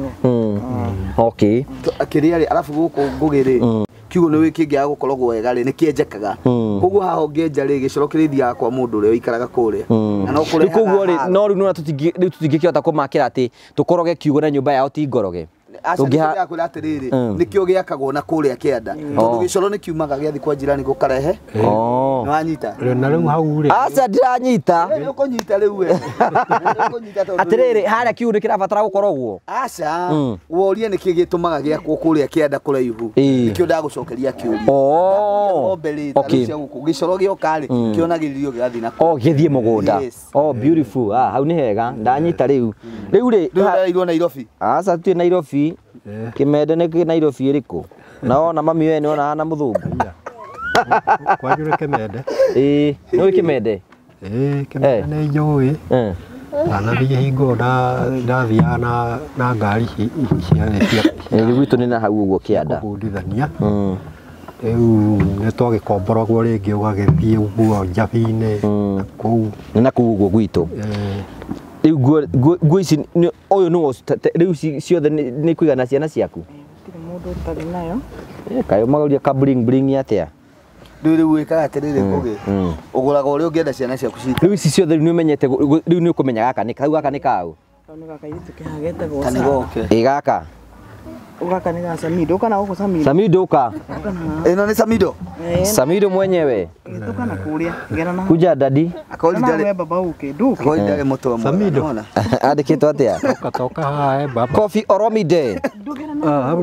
C: ho akä rä arä arabu gå kå kiugo nä wä kä ngä aga gå koragwo wega rä nä kä enjekaga hmm. koguo haho ngä nja rä gä coro kä rä thiaga kwa må ndå å rä a ikaraga kå rä hmm. a no rä no rä u nona tå tingä kä hota kå makä ra atä tå koroge kiugo na nyå mba yao tingoroge ngoroge tångähakå atärä rä mm. nä kä o gä akagwo na kå rä a kä enda mm. tondå oh. gä coro nä kiumaga gä athi kwa njirani gå karehe nä u hau rä aca å kå nyita rä u atä rä rä harä a kiu nä kä rabatara gå korwo guo aca mm. worie nä kä gä tå maga gä akwo kå rä a kä anda kå raihu nä kä o ndagå cokeria kä å ria oh. gä coro gä oka kä onagä ririo gä gathiä na gä thiä må gå nda
A: hau nä hega ndanyita rä u rä u rä irwo nairobi aca tuä nairobi Eh. kimende nä nairobi ä rä kå na wona mami we nä ona hana må thå ngu kwanyu rä kämende ä
B: nä å kämende ä kämende eh. nä njå hingo ndathiaga na, na ngari ciarä gwitå nä na hau å guo kä anda kåndithania rä u nä twagä komboragwo rä ngä å gagä thiä å guo njabinä inä kå nä na kuu å guo gwitå rä u nguo ici
A: å yå nä rä u ciothe nä kå igana ciana ciaku
D: må ndå
A: magaria ka atä a
C: rä u rä u wä kaga atä rä rä mm, å mm.
A: gå raga å rä a å ngä enda ciana ciaku cita u ici ciothe rä nä å menyete rä u nä å kå menya gaka nä gaka nä kaå gaka
D: ukakanila Samido ka
A: ino ni Samido Samido mwenyewe kuja dadi akauliza eh. atia Kofi Oromide ah,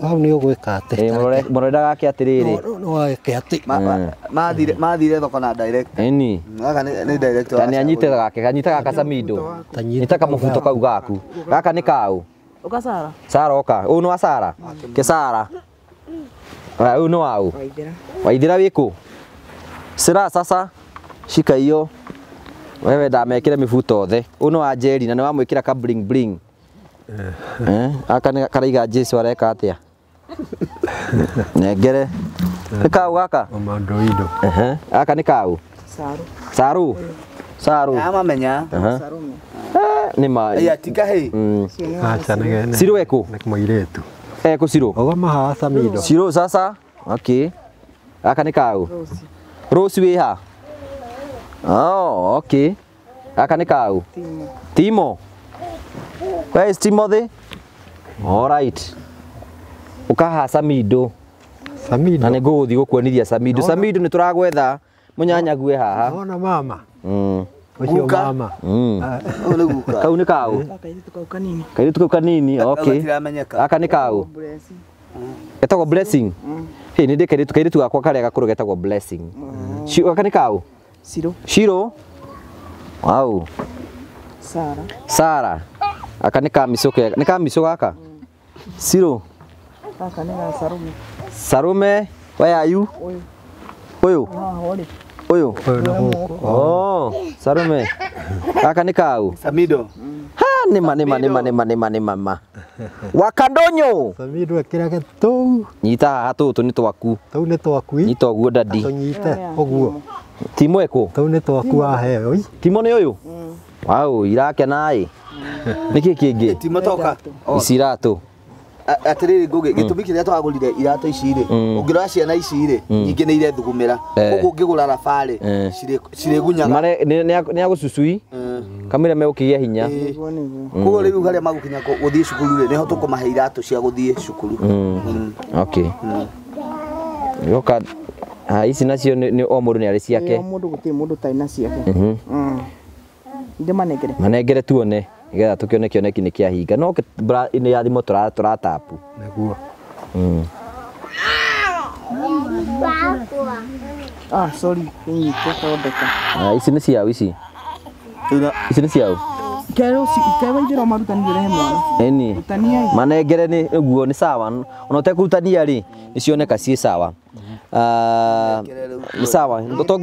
A: hau ni ugwika ati eh murendaga atiriri
C: no wake ati eh. mathire mathire thoko na direct eni gaka ni direct tani anyite gake kanyita gaka Samido
A: nyita kamufuto kau gaku gaka ni kau Oka Sara. Sara oka. Uyu ni wa Sara. Ke Sara. Aya uyu ni wau. Waithira. Waithira wiku. Sira sasa. Shika hiyo. Wewe ndamekire mibuto othe. Uyu ni wa Jerry na nä wamwä kä ra ka eh. Eh? aka karaiga Jesu areka a Nengere. Nä eh. kaå gaka? Omando nä kau? Saru. Saru? Saru. Amamenya. Saru nä maicirå ekå mũirĩtu ekå cirå ogo mahasa mindo nä kaå wä ha oh, gaka nä kaå timo timothy na nä ngå gå thiä gå kuonithia nä tå ragwetha må nyanyague
B: haha mama
A: mm. Mm. Ah. kau nä kaå kairä kau eh? kanini aka nä kaå
B: mm.
A: getagwo blessing nä ndä kairä tu gakwa karä a gakå rå getagwo aka nä kaå cirå wau sara aka nä kamicå kega nä kamicå gaka cirå
D: mm.
A: sarume wayayu å yå uyu oh sarume Aka nä kau samido ha nä ma nä ma nä ma nä mama wakandonyo
B: samido kä rage tå u
A: nyita haha tå tå nä twaku tå u nä twaku nyita å guo ndandi tå nyite oh, å guo timå ekå tå u nä twaku waheo timå nä å yå mm. waå irakenaä mm. nä kä kä toka iciratu
C: atiriri ngugi gitumi kiria twagurire irato ici ri ungirora mm. ciana ici ri mm. nyingi ni ire thugumira koguo eh. ngigura rabari eh. cirĩgunyaga mare
A: ni kamä rä a eh. megåkĩgĩa hinya
C: koguo mm. rä u harä a magåkinya gå thiä cukuru rä nä ho tå kå mahe iratå cia gå thiä
A: okay yoka ici nacio o må ni nä arä ciake må
D: ndå gå tä må ndå tarä na ciake mhm. ndä manengere
A: manengere tuone nigetha tukione kioneki nä kä ahinga no nä ya thimå tå ratapu näguo ici nä ciao ici ici nä ciao manengere nä guo nä sawa ona å tekå rä nä cioneka ciä sawa ah, nä sawa to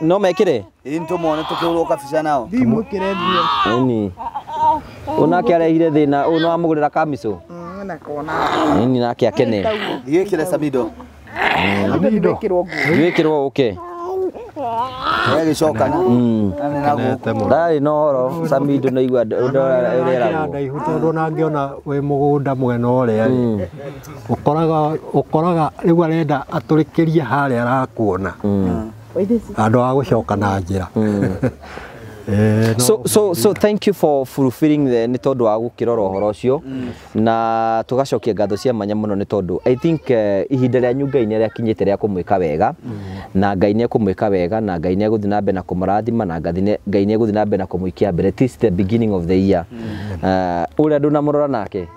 A: no mekä re
C: tå mone tå kä rwo kabica nao
A: unake arehire thina uyu no amugurira kamiso
C: mm, nini nake akene gikire samido
A: gwikirwo uke gĩcoka mm. ndarĩ na ũhoro samido naigua ndaihu tondũ
B: nangĩona wĩ mũgũnda mwena ũrĩa mm. ũkoraga ũkoraga rĩu arenda atũrĩkĩrie harĩa arakuona handũ wa gũcoka na njĩra Eh, so so so
A: thank you for fulfilling the nä tondå wa gå kä rora å horo å cio mm. na tå gacokia ngatho cia manya må no nä tondå i think uh, ihinda rä anyu mm. ngai nä rä akinyä te rä a kå mwä ka wega na ngai nä ekå mwä ka wega na ngai nä egå thiä na na kå må rathima na ngai nä egå thiä na na kå må ikia mbere the beginning of the year å mm.
C: eh, rä a ndå na må rora nake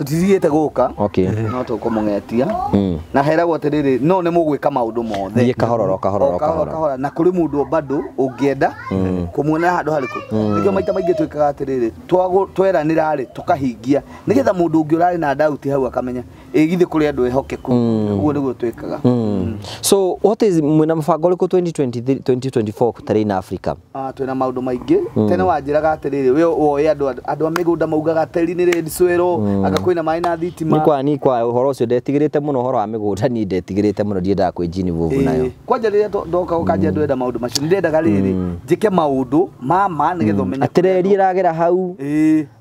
C: tutithiä te gå ka
A: no mm-hmm.
C: tå kå må ngetia mm. na heragwo atä rä rä no nä må gwä ka maå ndå mothe
A: kahororo kahororo
C: na kå rä må ndå bado å ngä enda mm. kå muonera handå harä kå mm. nä kä maita maingä twä kaga atä rä rä tweranä ra rä tå kahingia nä getha må ndå å ngä å rarä na ndauti hau akamenya ä githä kå rä andå ehokeku guo nä guo twä kaga so what is mwina mubango uriku 2023
A: 2024 kutariina africa
C: ah twina maundu maingi mm. tene wanjiraga atiriri we woye andu andu a migunda maugaga teri ni red swero mm. anga kwina mai na thitima ni kwa
A: ni kwa uhoro ucio ndetigirite muno horo wa migunda ni ndetigirite muno ndiendaga jini vuvu nayo
C: kwanja riria ndoka ukanja mm. ndwenda maundu macio ndiendaga riri mm. njike maundu mama nigetha umenye mm. atireri iragira hau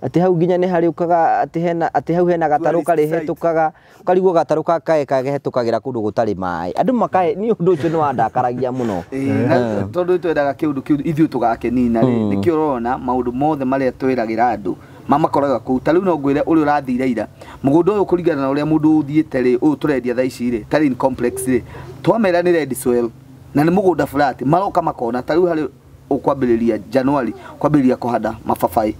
A: ati hau nginya ni hari ukaga ati hena ati hau hena gataruka kari hetukaga ukarigwo gatarå ka kae kagehetũkagĩra kũndũ gũtarĩ maĩ andå makae nä ũndũ ũcio nĩ wandakaragia mũno eh.
C: tondå twendaga kä ũndũ kä ũndũ ithuĩ tũgakenina rä hmm. nä kä ũrona maũndũ mothe marĩa twĩragĩra andå mamakoraga kå u tarä u no ngwä re å rä å rathire ira må gå nda å yå kå ringana na å rä a må ndå å thiä te rä å yå tå rendia tha ici rä tarä twamera nä red soil na nä må gå nda flat maroka makona tarä u harä å kwambä rä ria januari kwambä rä ria kå handa mababaä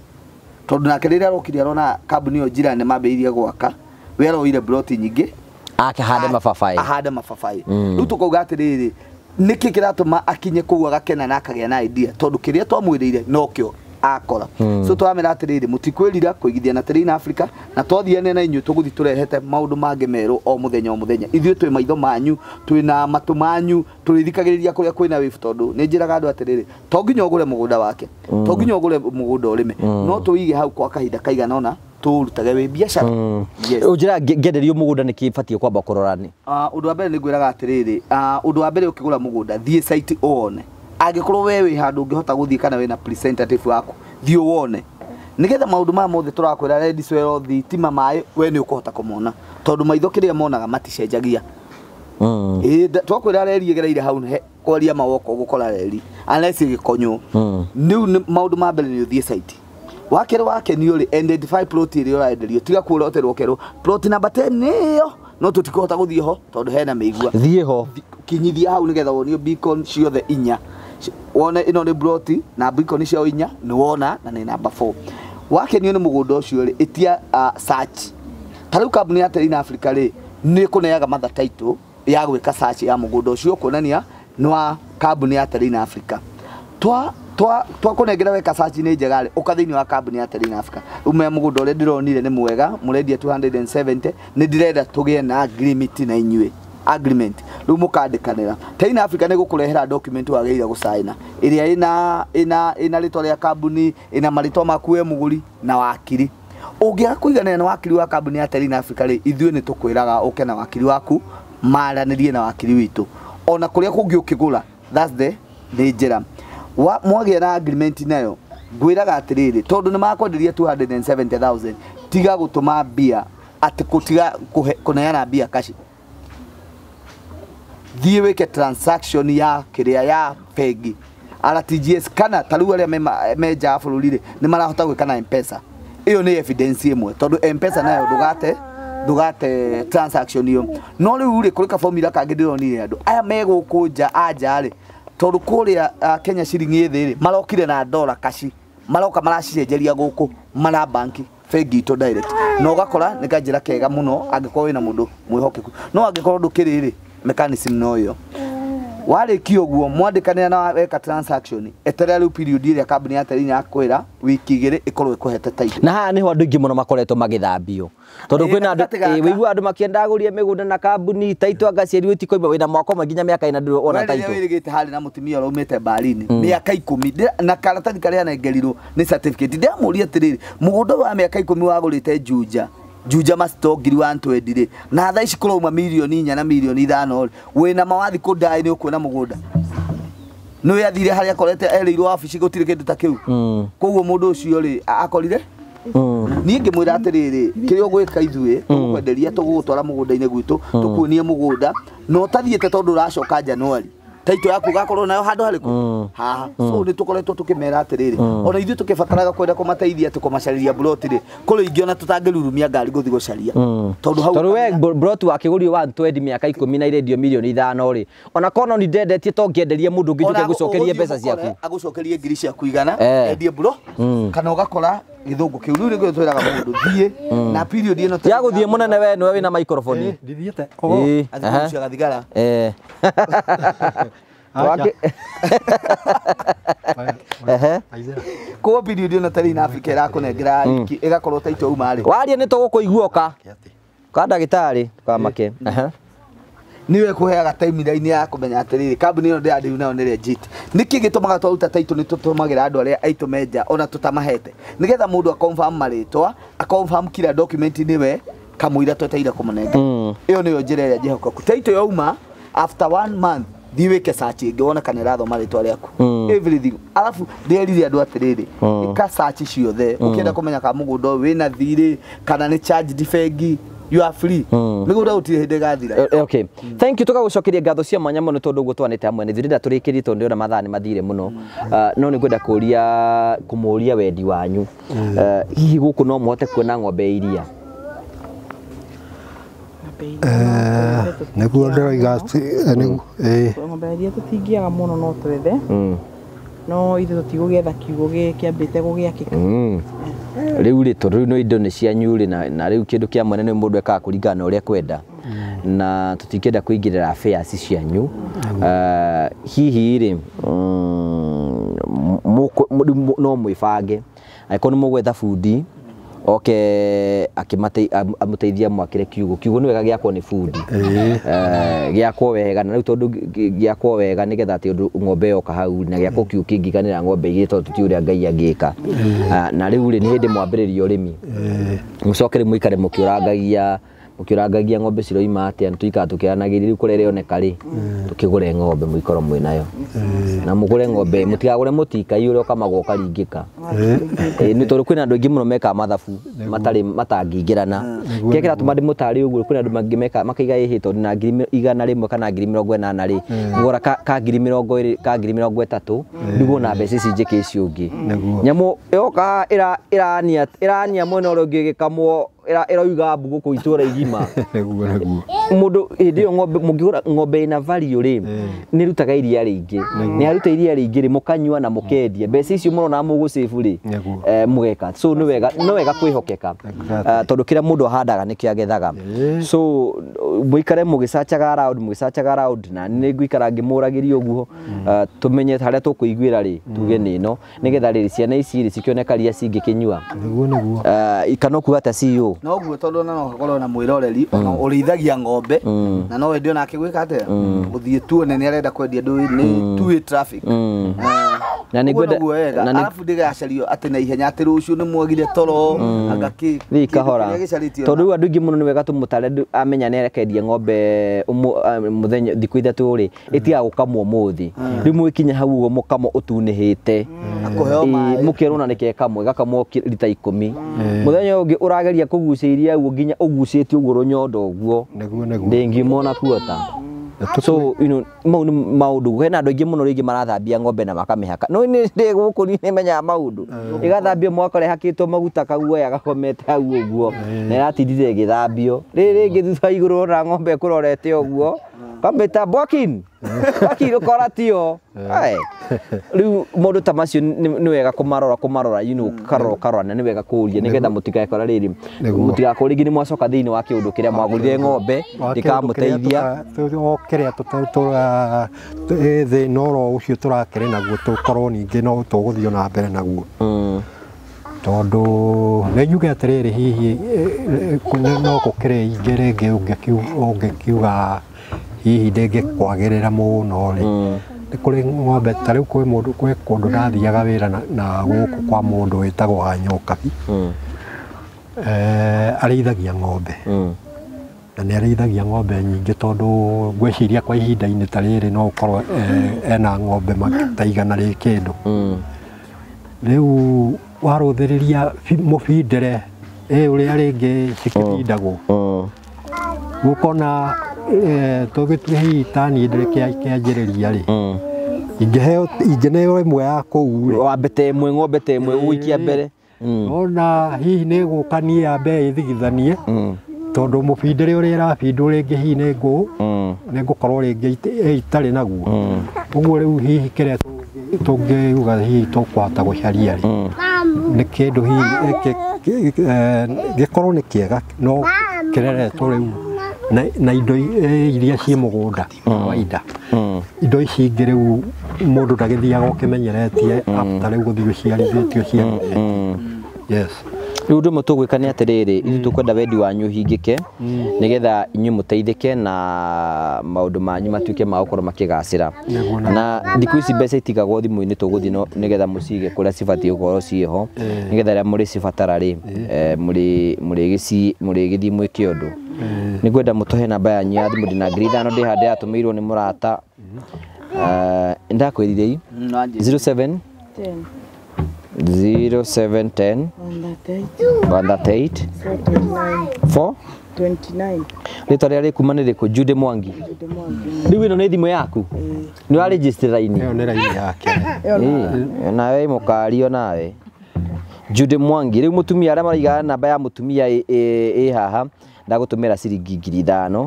C: tondå nake rä rä arokire arona kambuni ä yo njirane mambä irie gwaka wera oire broti nyingi akahanda ah, mababai ahanda mababai mm. riu tukauga atiriri niki kiratuma akinye kuu agakena na akagia na idea tondu kiria twamwirire nokio akora hmm. so twamera atiriri mutikwirira kuigithia na Terrain Africa na twathiane na inyu tuguthi turehete maundu mangi meru o muthenya o muthenya ithuĩ twĩ maitho manyu na matu manyu tũrĩthikagĩrĩria kũrĩa kwĩna wave tondũ nĩ njĩraga andũ atĩrĩrĩ to nginya ũgũre mugunda wake to mm. nginya ũgũre mugunda urime mm. no tũige hau kwa kahinda kaigana ona tu rutage biacara
A: ugira hmm. ngenderio mugunda niki batie kwamba kurorani
C: undu ah, wa mbere ni ngwiraga atiriri undu ah, wa mbere ukigura mugunda thie site one angikorwo we wi handu gå guthie kana wina representative waku thie wone nigetha maundu maya mothe turakwira rendi swero thitima mai we ni ukuhota kumona tondu maitho kiria monaga maticenjagia Mm. Ĩ twakwĩra reri ĩgereire hau kwaria mawoko gũkora reri unless ĩgĩkonywo hmm. rĩu maũndũ ma mbere nĩ ũthiĩ site wakero wake ni n identify protein yora edelio tiga kuro roterwo wakero protein namba 10 nä yo no tutiko hota kuthi yoho ho hena meigua thi yoho ho kinyithia hau nä getha wonio beacon the inya wone ino ni broti na beacon ciao inya ni wona na ni number 4 wake ni må mugundo nda å cio rä ä tia ta rä u kambuni ya terina africa rä nä kå matha taitå ya gwä search ya mugundo gå nda å cio kuonania nä wa kambuni ya terina africa twa twakunengera weka search nä njega rä å ka thä inä wa kambuni ya Terrain Africa rä u me må ni nda å rä mwega må 270 ni ndä renda na agreement na inyue agreement rä u må kandä ra Terrain Africa nä gå kå rehera document wagä ire gå ina ina ina a ä rä twa rä a kambuni ä na marä twa maku we må na wakiri å ngä na wakiri wa kambuni ya Terrain Africa rä ithuä nä tå kwä raga å na wakiri waku maranä rie na wakiri witå ona kå rä a kå the å kä mwagä na agreement nayo ngwiraga atiriri tondu nimakwenderia 270000 tiga gutuma mbia ati kutiga kuneana mbia kashi thie ke transaction ya kiria ya bengi RTGS kana taru aria meja bururi ri ni marahota gwika kana mpesa iyo ni evidence imwe tondu mpesa nayo ndugate ndugate transaction yo no riu ri kuri ka formula kangi ndironire andu aya megukunja anja ri kå rä uh, Kenya shilingi thä rä marokire na dola kashi maroka maracicenjeria kå mara banki bengi itu direct na ugakora nä kanjä ra kega må no angä korwo wä na må ndå mwä hokeku no angä korwo ndå kä rä rä mechanism no ä yo warä ki warĩkia ũguo mwandĩkanĩra na weka transaction eterera rĩu period a kambuni ya Terina ra wiki igä rä igĩrĩ ĩkorwo ĩkũhete title na haha nä ho andå andũ må no makoretwo magä thambio magĩthambio tondũ kwĩna andũ wĩigua andũ makiendaga gũria mĩgũnda na kambuni taito angaciari ũtikoima wĩna mwako mainginya mĩaka ina ndũrĩ ona gä te harä na må te mũtumia mä aka ikå mi na karatathi ria atä rä rä må gå mũgũnda wa mä aka ikå mi wagå rä te njunja Juja Mastock giri wa ntwendire na ishi kula uma milioni inya na mirioni ithano ya wĩna mawathi kũ ndaĩ nĩ ũkuona mũgũnda nĩ athire harĩa akorete erĩirwo wabici gũtirĩ kĩndũ ta kĩu mm. koguo mũndũ ũcio rĩ akorire mm. niĩ ngĩmwĩra atĩrĩrĩ kĩrĩa ũgwĩka ithuĩ mm. tũgũkwenderia tũgũgũtwara mũgũnda-inĩ gwitũ tũkuonie mũgũnda na ũtathiĩte tondũ ũracoka Januari taito yaku gakorwo nayo handu hariku mm. haha mm. so ni tukoretwo tukimera atiriri mm. ona ithuĩ tukibataraga kwenda kumateithia ati kumacaria broti ri kuri ingi ona tutangirurumia ngari guthi gucaria tondu hau tondu we broti wakigurio wa
A: 20 miaka 10 na irendio milioni ithano ri ona kono ni ndendetie to ngienderie mundu ngijuke gucokerie mbeca ciaku
C: agucokerie ngiri ciaku igana eh. endie bro kana ugakora githungu kiu riu ringi twiraga mundu thie mm. na period ino ya guthie munene we niwe wina eh, microphone
B: ndithiete ogo
A: athikucia gathigara eh
C: kwa mbiri ndio na tarä na abika ärakånengera riki ä gakorwo taitwauma rä waria nä tå kå iguoka ka ndagä tarä ndå niwe kuheaga time line ya kumenya atiriri kambuni ino adiu nayo ni legit niki gitumaga twaruta taito ni tutumagira andu aria aitu meja ona tutamahete nigetha mundu akonfirm maritwa confirm kila document niwe kamwira tweteire kumunenga iyo mm. niyo njira iria njihokaku title yauma after one month thiwike search ingi wona kana irathoma ritwa riaku mm. everything alafu ndierire andu atiriri ika mm. search ciothe ukienda mm. kumenya ka mugunda uyu wina thiri kana ni charged bengi you are free hmm. nigo da uti hinde gathira
A: eh, eh, okay mm. thank you tuka gucokeria ngatho cia mwanya muno tondu guo twanite amwe ni thirida turikiri tondu ona mathaa ni mathire muno hmm. ah, no ni ngwenda kuria kumuria wendi wanyu hmm. eh, hihi guku no muhote kuona ngombe iria
B: niguo ndiroiga niguo
D: ngombe iria tutingiaga muno no twethe no ithuĩ tũtigũgĩetha kiugũ kĩambĩte gũgĩakĩka mm. eh.
B: rĩu
A: rĩ tondũ rĩu nĩ indo cianyu cianyurĩ na rĩu kĩndũ kĩa mwene nĩ mũndũ ekaga kũringana na ũrĩa kwenda mm. na tũtikĩenda kũingĩrĩra fares cianyu eh, hihi rĩ mm, no mwĩbange angĩkorwo nĩ mũgwetha bundi oke akimate amuteithia mwakire kiugo kiugo nä wega ni nä eh giakwo wega na rä u tondå wega nä getha atä undu ng'ombe yoka hau na giakwo kiugå kä ngä ra ng'ombe igä tuti ti rä a ngai angä ka ah, na rä u rä nä hä ndä mwambä rä ria å rä mi må coke må ikare må kä å rangagia ng'ombe ciroima atia nituikaga tukianagiri riu kuria irioneka ri tukigure ng'ombe muikoro mwinayo Eh. na mugure ngombe mutigagure mutikai uria ukamagwo ukaringika
B: eh. eh, ni tondu
A: kwina andu aingi muno mekaga mathabu matari matangingirana ah, kia kiratuma ndimutari uguo kwina andu mangimeka makaiga ihi to na ngiri igana rimwe kana ngiri mirongo enana ri gora ka ngiri mirongo iri ka ngiri mirongo etatu ndigo na mbeca ici njiki icio ungi nyamu yoka ira irania irania mwena uria kamwo gikamwo ĩroiga mbugå kå itå ra igima må ndå hä ndä ä yo ngombe na valio rä nä rutaga iria rä ingä nä aruta iria rä mukanyua na mukendia mm. mbeca icio murona må gå cbu rä eh, mugeka so nä wega kwä hokeka eh, tondå kä rä a må ndå ahandaga nä kä agethaga so må ikare må gä cacaga må gä na nä ngåikara ngä må ragä ria å guo mm. eh, tå menye harä a tå kå iguä ra rä mm. tuge nä no nä getha rä ciana ici rä cikioneka ria cingä kä nyua kana å kuga ta e
C: noguo tondå na nokorwo na mwä roreri ona å
A: rĩithagia ng'ombe na
C: no wendi ona akä gwä ka atä gå thiä tuone nä arenda kwendia ndå nä mm. two way traffic mm. Ah!
A: na nä gwenda na arabu
C: ndä gacario atä na ihenya atä rå cio mwagire toro mm. agakä thiä kahora tondå rä u
A: andå aingä må no nä wega tå må tare amenya nä arekendia ng'ombe ah, mũthenya thikå ithatå rä ä mm. tigaga gå kamwo må thä mm. rä u mwä kinya hau å må kamwo å tunä hä te må kerwo na nä kekamwe gakamwo rita ikå mi må eh. thenya å ngä å rageria kå gucä iria guo nginya å gucä tie å guo rå nyondo å guo ndä ngä mona kuota so you know mau ni maundu hena andu aingi muno ringi marathambia ngombe na makamihaka no ni ndi guku ni menyaga maundu igathambio eh. mwaka rehakitwo maguta kau wega gakomete hau uguo eh. na ratindire igithambio ri ringi thutha iguru na ngombe kurorete uguo eh kambita bwakin bwakin ukoratio ai lu ta tamasi ni wega kumarora kumarora you karora na ni wega geta nigetha mutigekora riri kuri ringi ni mwacoka thini wa kiundu kiria mwagurire ng'ombe ndikamuteithia
B: kiria thina noro ucio turakire naguo tukorwo ngi no guthio na mbere naguo hmm. tondå eh, nä njuge atä rä rä hihi no gå kä rä ingä rä ngä å ngä kiuga hihi ndingi kwagirira muno ri mm. nä kå rä ng'ombe tarä u kwä kå ndå ndathiaga wä ra na gå kå kwa må ndå wä tagwo mm. eh, arä ithagia ng'ombe mm. na nä arä ithagia ng'ombe nyingä tondå ngwäciria kwa ihinda-inä ta rä rä no å korwo eh, ena ng'ombe ta rä kä ndå rä u warå thä rä ria må bindere ä å rä a rä ngä cikä tindagwo gå kona hihi tugituhe itani kianjiriria ri ingiheo ingineo imwe ya kuu ri wambete imwe ngombete imwe guikia mbere mm. ona hihi ni gukania mbe ithigithanie tondu mubindire uria irabindwo ringi hihi ni nguu ni ngukorwo ringi itari naguo uguo riu hihi kiria tungiuga mm. hihi tukuhota eh, eh, gucaria ri
D: nä kä ndå hihi
B: gä korwo nä kä ega no kä reretwo rä u na, na indo eh, iria ciä må gå nda kawaida mm. mm. indo ici ingä rä u må ndå thiaga å kä menyeretie mm. rä u gå thiä å ciarithä tio cia rä u ndå
A: må tå gwä ka nä atä rä rä ithu tå kwenda wendi wanyu å hingä ke nä getha inyuä må teithä ke na maå ndå manyu matuä ke magå korwo makä gacä ra
C: na thikå ici mbeca
A: itigagwo thimå-inä tå gå thiä nä getha må cige kå rä a cibatiä gå korwo ciäho eh. nä getha rä a må rä cibatara rä eh. må rä gä thiä mwä ke å ndå nä mm. ngwenda må tåhe namba yanyu ya thimå ndä na ngiri ithano ndä handä yatå mä irwo nä må rata nä ndakwä rirei 07 0710
D: 138 4
A: rä rä a rä kuma nä rä kå jude mwangi rä u ä no nä thimå yaku nä warä nawe må kario nawe jude mwangi rä u må tumia arä a maraigaa namba ya må tumia ä haha ndagutumira ciringi ngiri ithano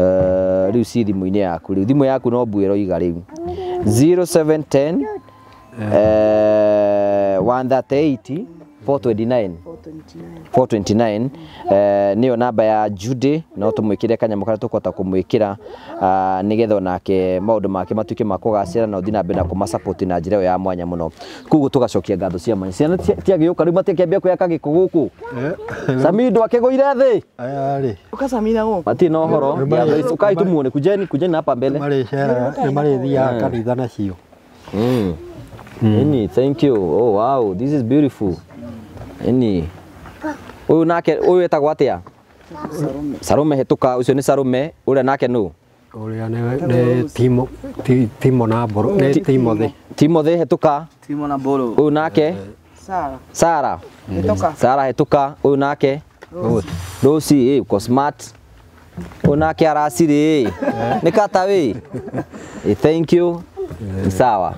A: eh, riu ci thimu-inĩ yaku riu thimũ yaku no mbu iga riu 0710 138 429 429 eh niyo namba ya Judy no tumwikire kanyamu karia tukwenda kumwikira ah, nigetha onake maundu make matuike makugacira na uthi na mbere na kumasupport na njira ya mwanya muno kugu tugacokia ngatho cia mwanya ciana tiagiuka riu matikiambia kuyaka giko guku
B: eh. samido akiguire thi ayari
D: ukasamira guku
B: mati no horo ukai tumuone kujeni kujeni hapa mbele marishera ni marithia hmm. kanitha nacio Mm.
A: Mm. thank you. Oh wow, this is beautiful. Ini. Uyu nake uyu etagwo atia? Sarume hetuka ucio ni Sarume uria nake nu.
B: Uria ni Timo Timo na Boro ni Timothy.
A: Timothy hetuka. Timo na Boro. Uyu nake? Sara. Sara. Mm. Hetuka. Sara hetuka uyu nake? Rosi eh uko smart. Uyu nake araciri eh. Nikata we. Thank you. Sawa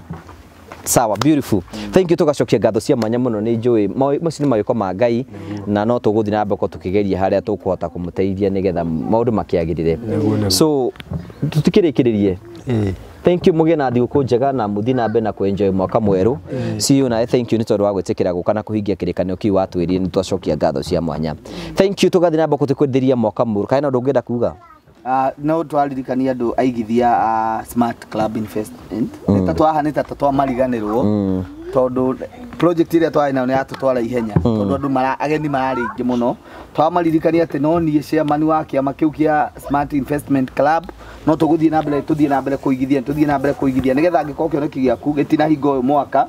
A: sawa beautiful thank you tugacokia ngatho cia manya muno ni njui macio ni magiko ma ngai na no tuguthi na mbeko getha maå ndå makä agä rä makiagirire so tutikirikiririe thank you mugie na kå njega na muthi na mbere na kuenjoy mwaka mweru see you na thank you ni tondu wa gwitikira guka na kä u watwä watwiri nä twacokia ngatho cia mwanya thank you tugathi na mbeko tukwithiria mwaka mweru kana ndungienda kuga
C: Ah, no twaririkania andå aigithia a smart club investment ta mm. twaha nä ta twamariganärwo mm. tondå project ä twarä nayo nä twara ihenya mm. tondå andå mara, ageni mararä ingä må no twamaririkania atä noniä ciamani wa kä ama kä u kĩa smart club no tå gå thiä nambere tå thiä nambere kå igithia tå thiä nambere kå igithia nä getha angä korwo kä oneki gä aku gä tina hingo å yå mwaka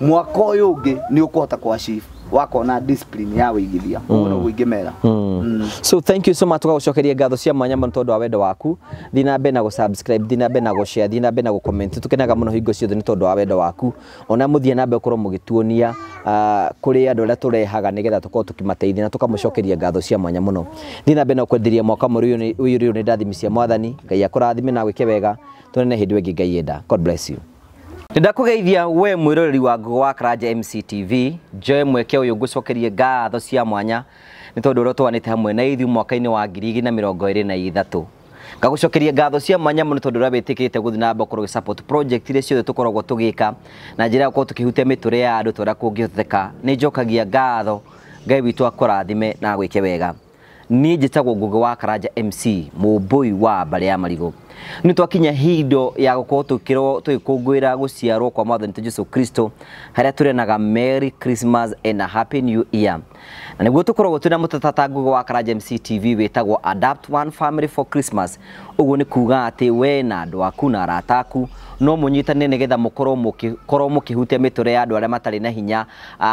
C: mwaka å yå å ngä nä å kå hota kwa achieve wako na discipline ya wigithia uguo mm. noguo ingimera
A: mm. mm.
C: so thank you so
A: much tugagucokeria ngatho cia mwanya mũno tondũ wa wendo waku thiĩ na mbere na gũsubscribe thiĩ na mbere na gũshare thiĩ na mbere na gũcomment tũkenaga mũno hingo ciothe nĩ tondũ wa wendo waku ona mũthiĩ na mbere ũkorwo mũgĩtuonia ah, kũrĩ andũ arĩa tũrehaga nĩgetha tũkorwo tũkĩmateithia na tũkamũcokeria ngatho cia mwanya mũno thiĩ na mbere na kwenderia mwaka mũrũ ũyũ nĩ ndathimi cia mwathani ngai akũrathime na gwĩke wega tuonane hĩndĩ ĩngĩ ngai enda god bless you ndakugeithia we mwiroreri wa ngå wa karanja mctv njoe mweke å yå ngå cokerie ngatho cia mwanya nä tondå å rä a twanä hamwe na ithu mwaka ini wa ngiri igä na mä rongo ä rä na ithatå ngagå cokeria ngatho cia mwanya må nä tondå å rä na wä tä kä te gå thiä na mbokorwo irä ciothe tå koragwo na njä ra gũkorwo tå kä hutia mä tå rä ya andå tå rä a kå ngä hotetheka njokagia ngatho ngai witå akå na gwä ke wega niä njä tagwo wa karanja mc må wa mbarä ya marigå nä twakinya hindo ya gå korwo tå kä rwo tå gä kwa mwathani tå jesu kristo harä a tå renaga merry christmas and a happy new year na nä guo tå koragwo twä na må tatatangå wa kara mctv wä tagwo adapt one family for christmas å ni nä kuga atä we na andå aku na arata aku no må nyitane nä getha må korwo må kä hutia mä tå re ya andå arä a na hinya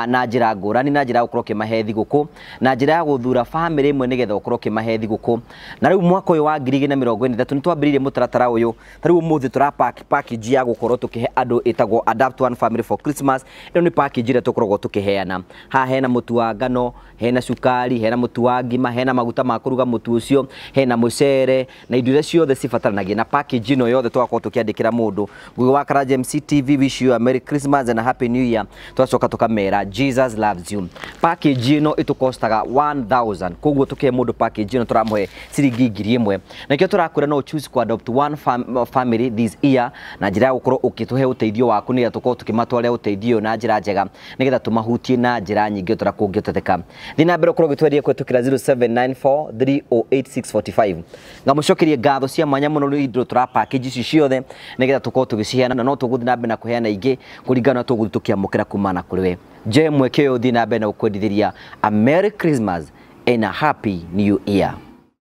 A: na njä ra ngå na njä ra ya gå korwo kä na njä ya gå family bamä rä ĩmwe nä getha å na rä u mwaka å yå wa ngirigä na mä rongo ä nä thetå mutaratara uyu tariu umuthi tura pack package ya gukorwo tukihe andu itagwo adapt one family for christmas ndo ni package ira tukoragwo tukiheana ha hena mutu wa ngano hena sukari hena mutu wa ngima hena maguta makuruga mutu ucio hena mucere na indo iria ciothe cibataranagia na package ino yothe tugakorwo tukiandikira mundu ngugi wa Kara mc TV wish you a merry christmas and a happy new year tugacoka tukamera jesus loves you package ino itukostaga 1000 koguo tukihe mundu package ino turamuhe ciringi ngiri imwe na kio turakwira no choose kwa Adopt One fam Family this year na njä ra ya gå korwo å kä tå he å teithio waku nä getha tå korwo tå kä matware å teithio na njä ra njega nä getha tå mahutie na njä ra nyingä å tå ra kå ngä å teteka thiä na mbere å korwo å gä tweria kå tå kä ra 0794308645 ngamå cokerie ngatho cia mwanya må no rä indå tå ra package ici ciothe nä getha tå korwo tå gä ciheana no tå gå thiä na mbere na kå heana ingä kå ringana na tå gå thiä tå kä amå kä ra kumana kå rä we njoe mweke å yå thiä na mbere na gå kwendithä ria a merry christmas and a happy new year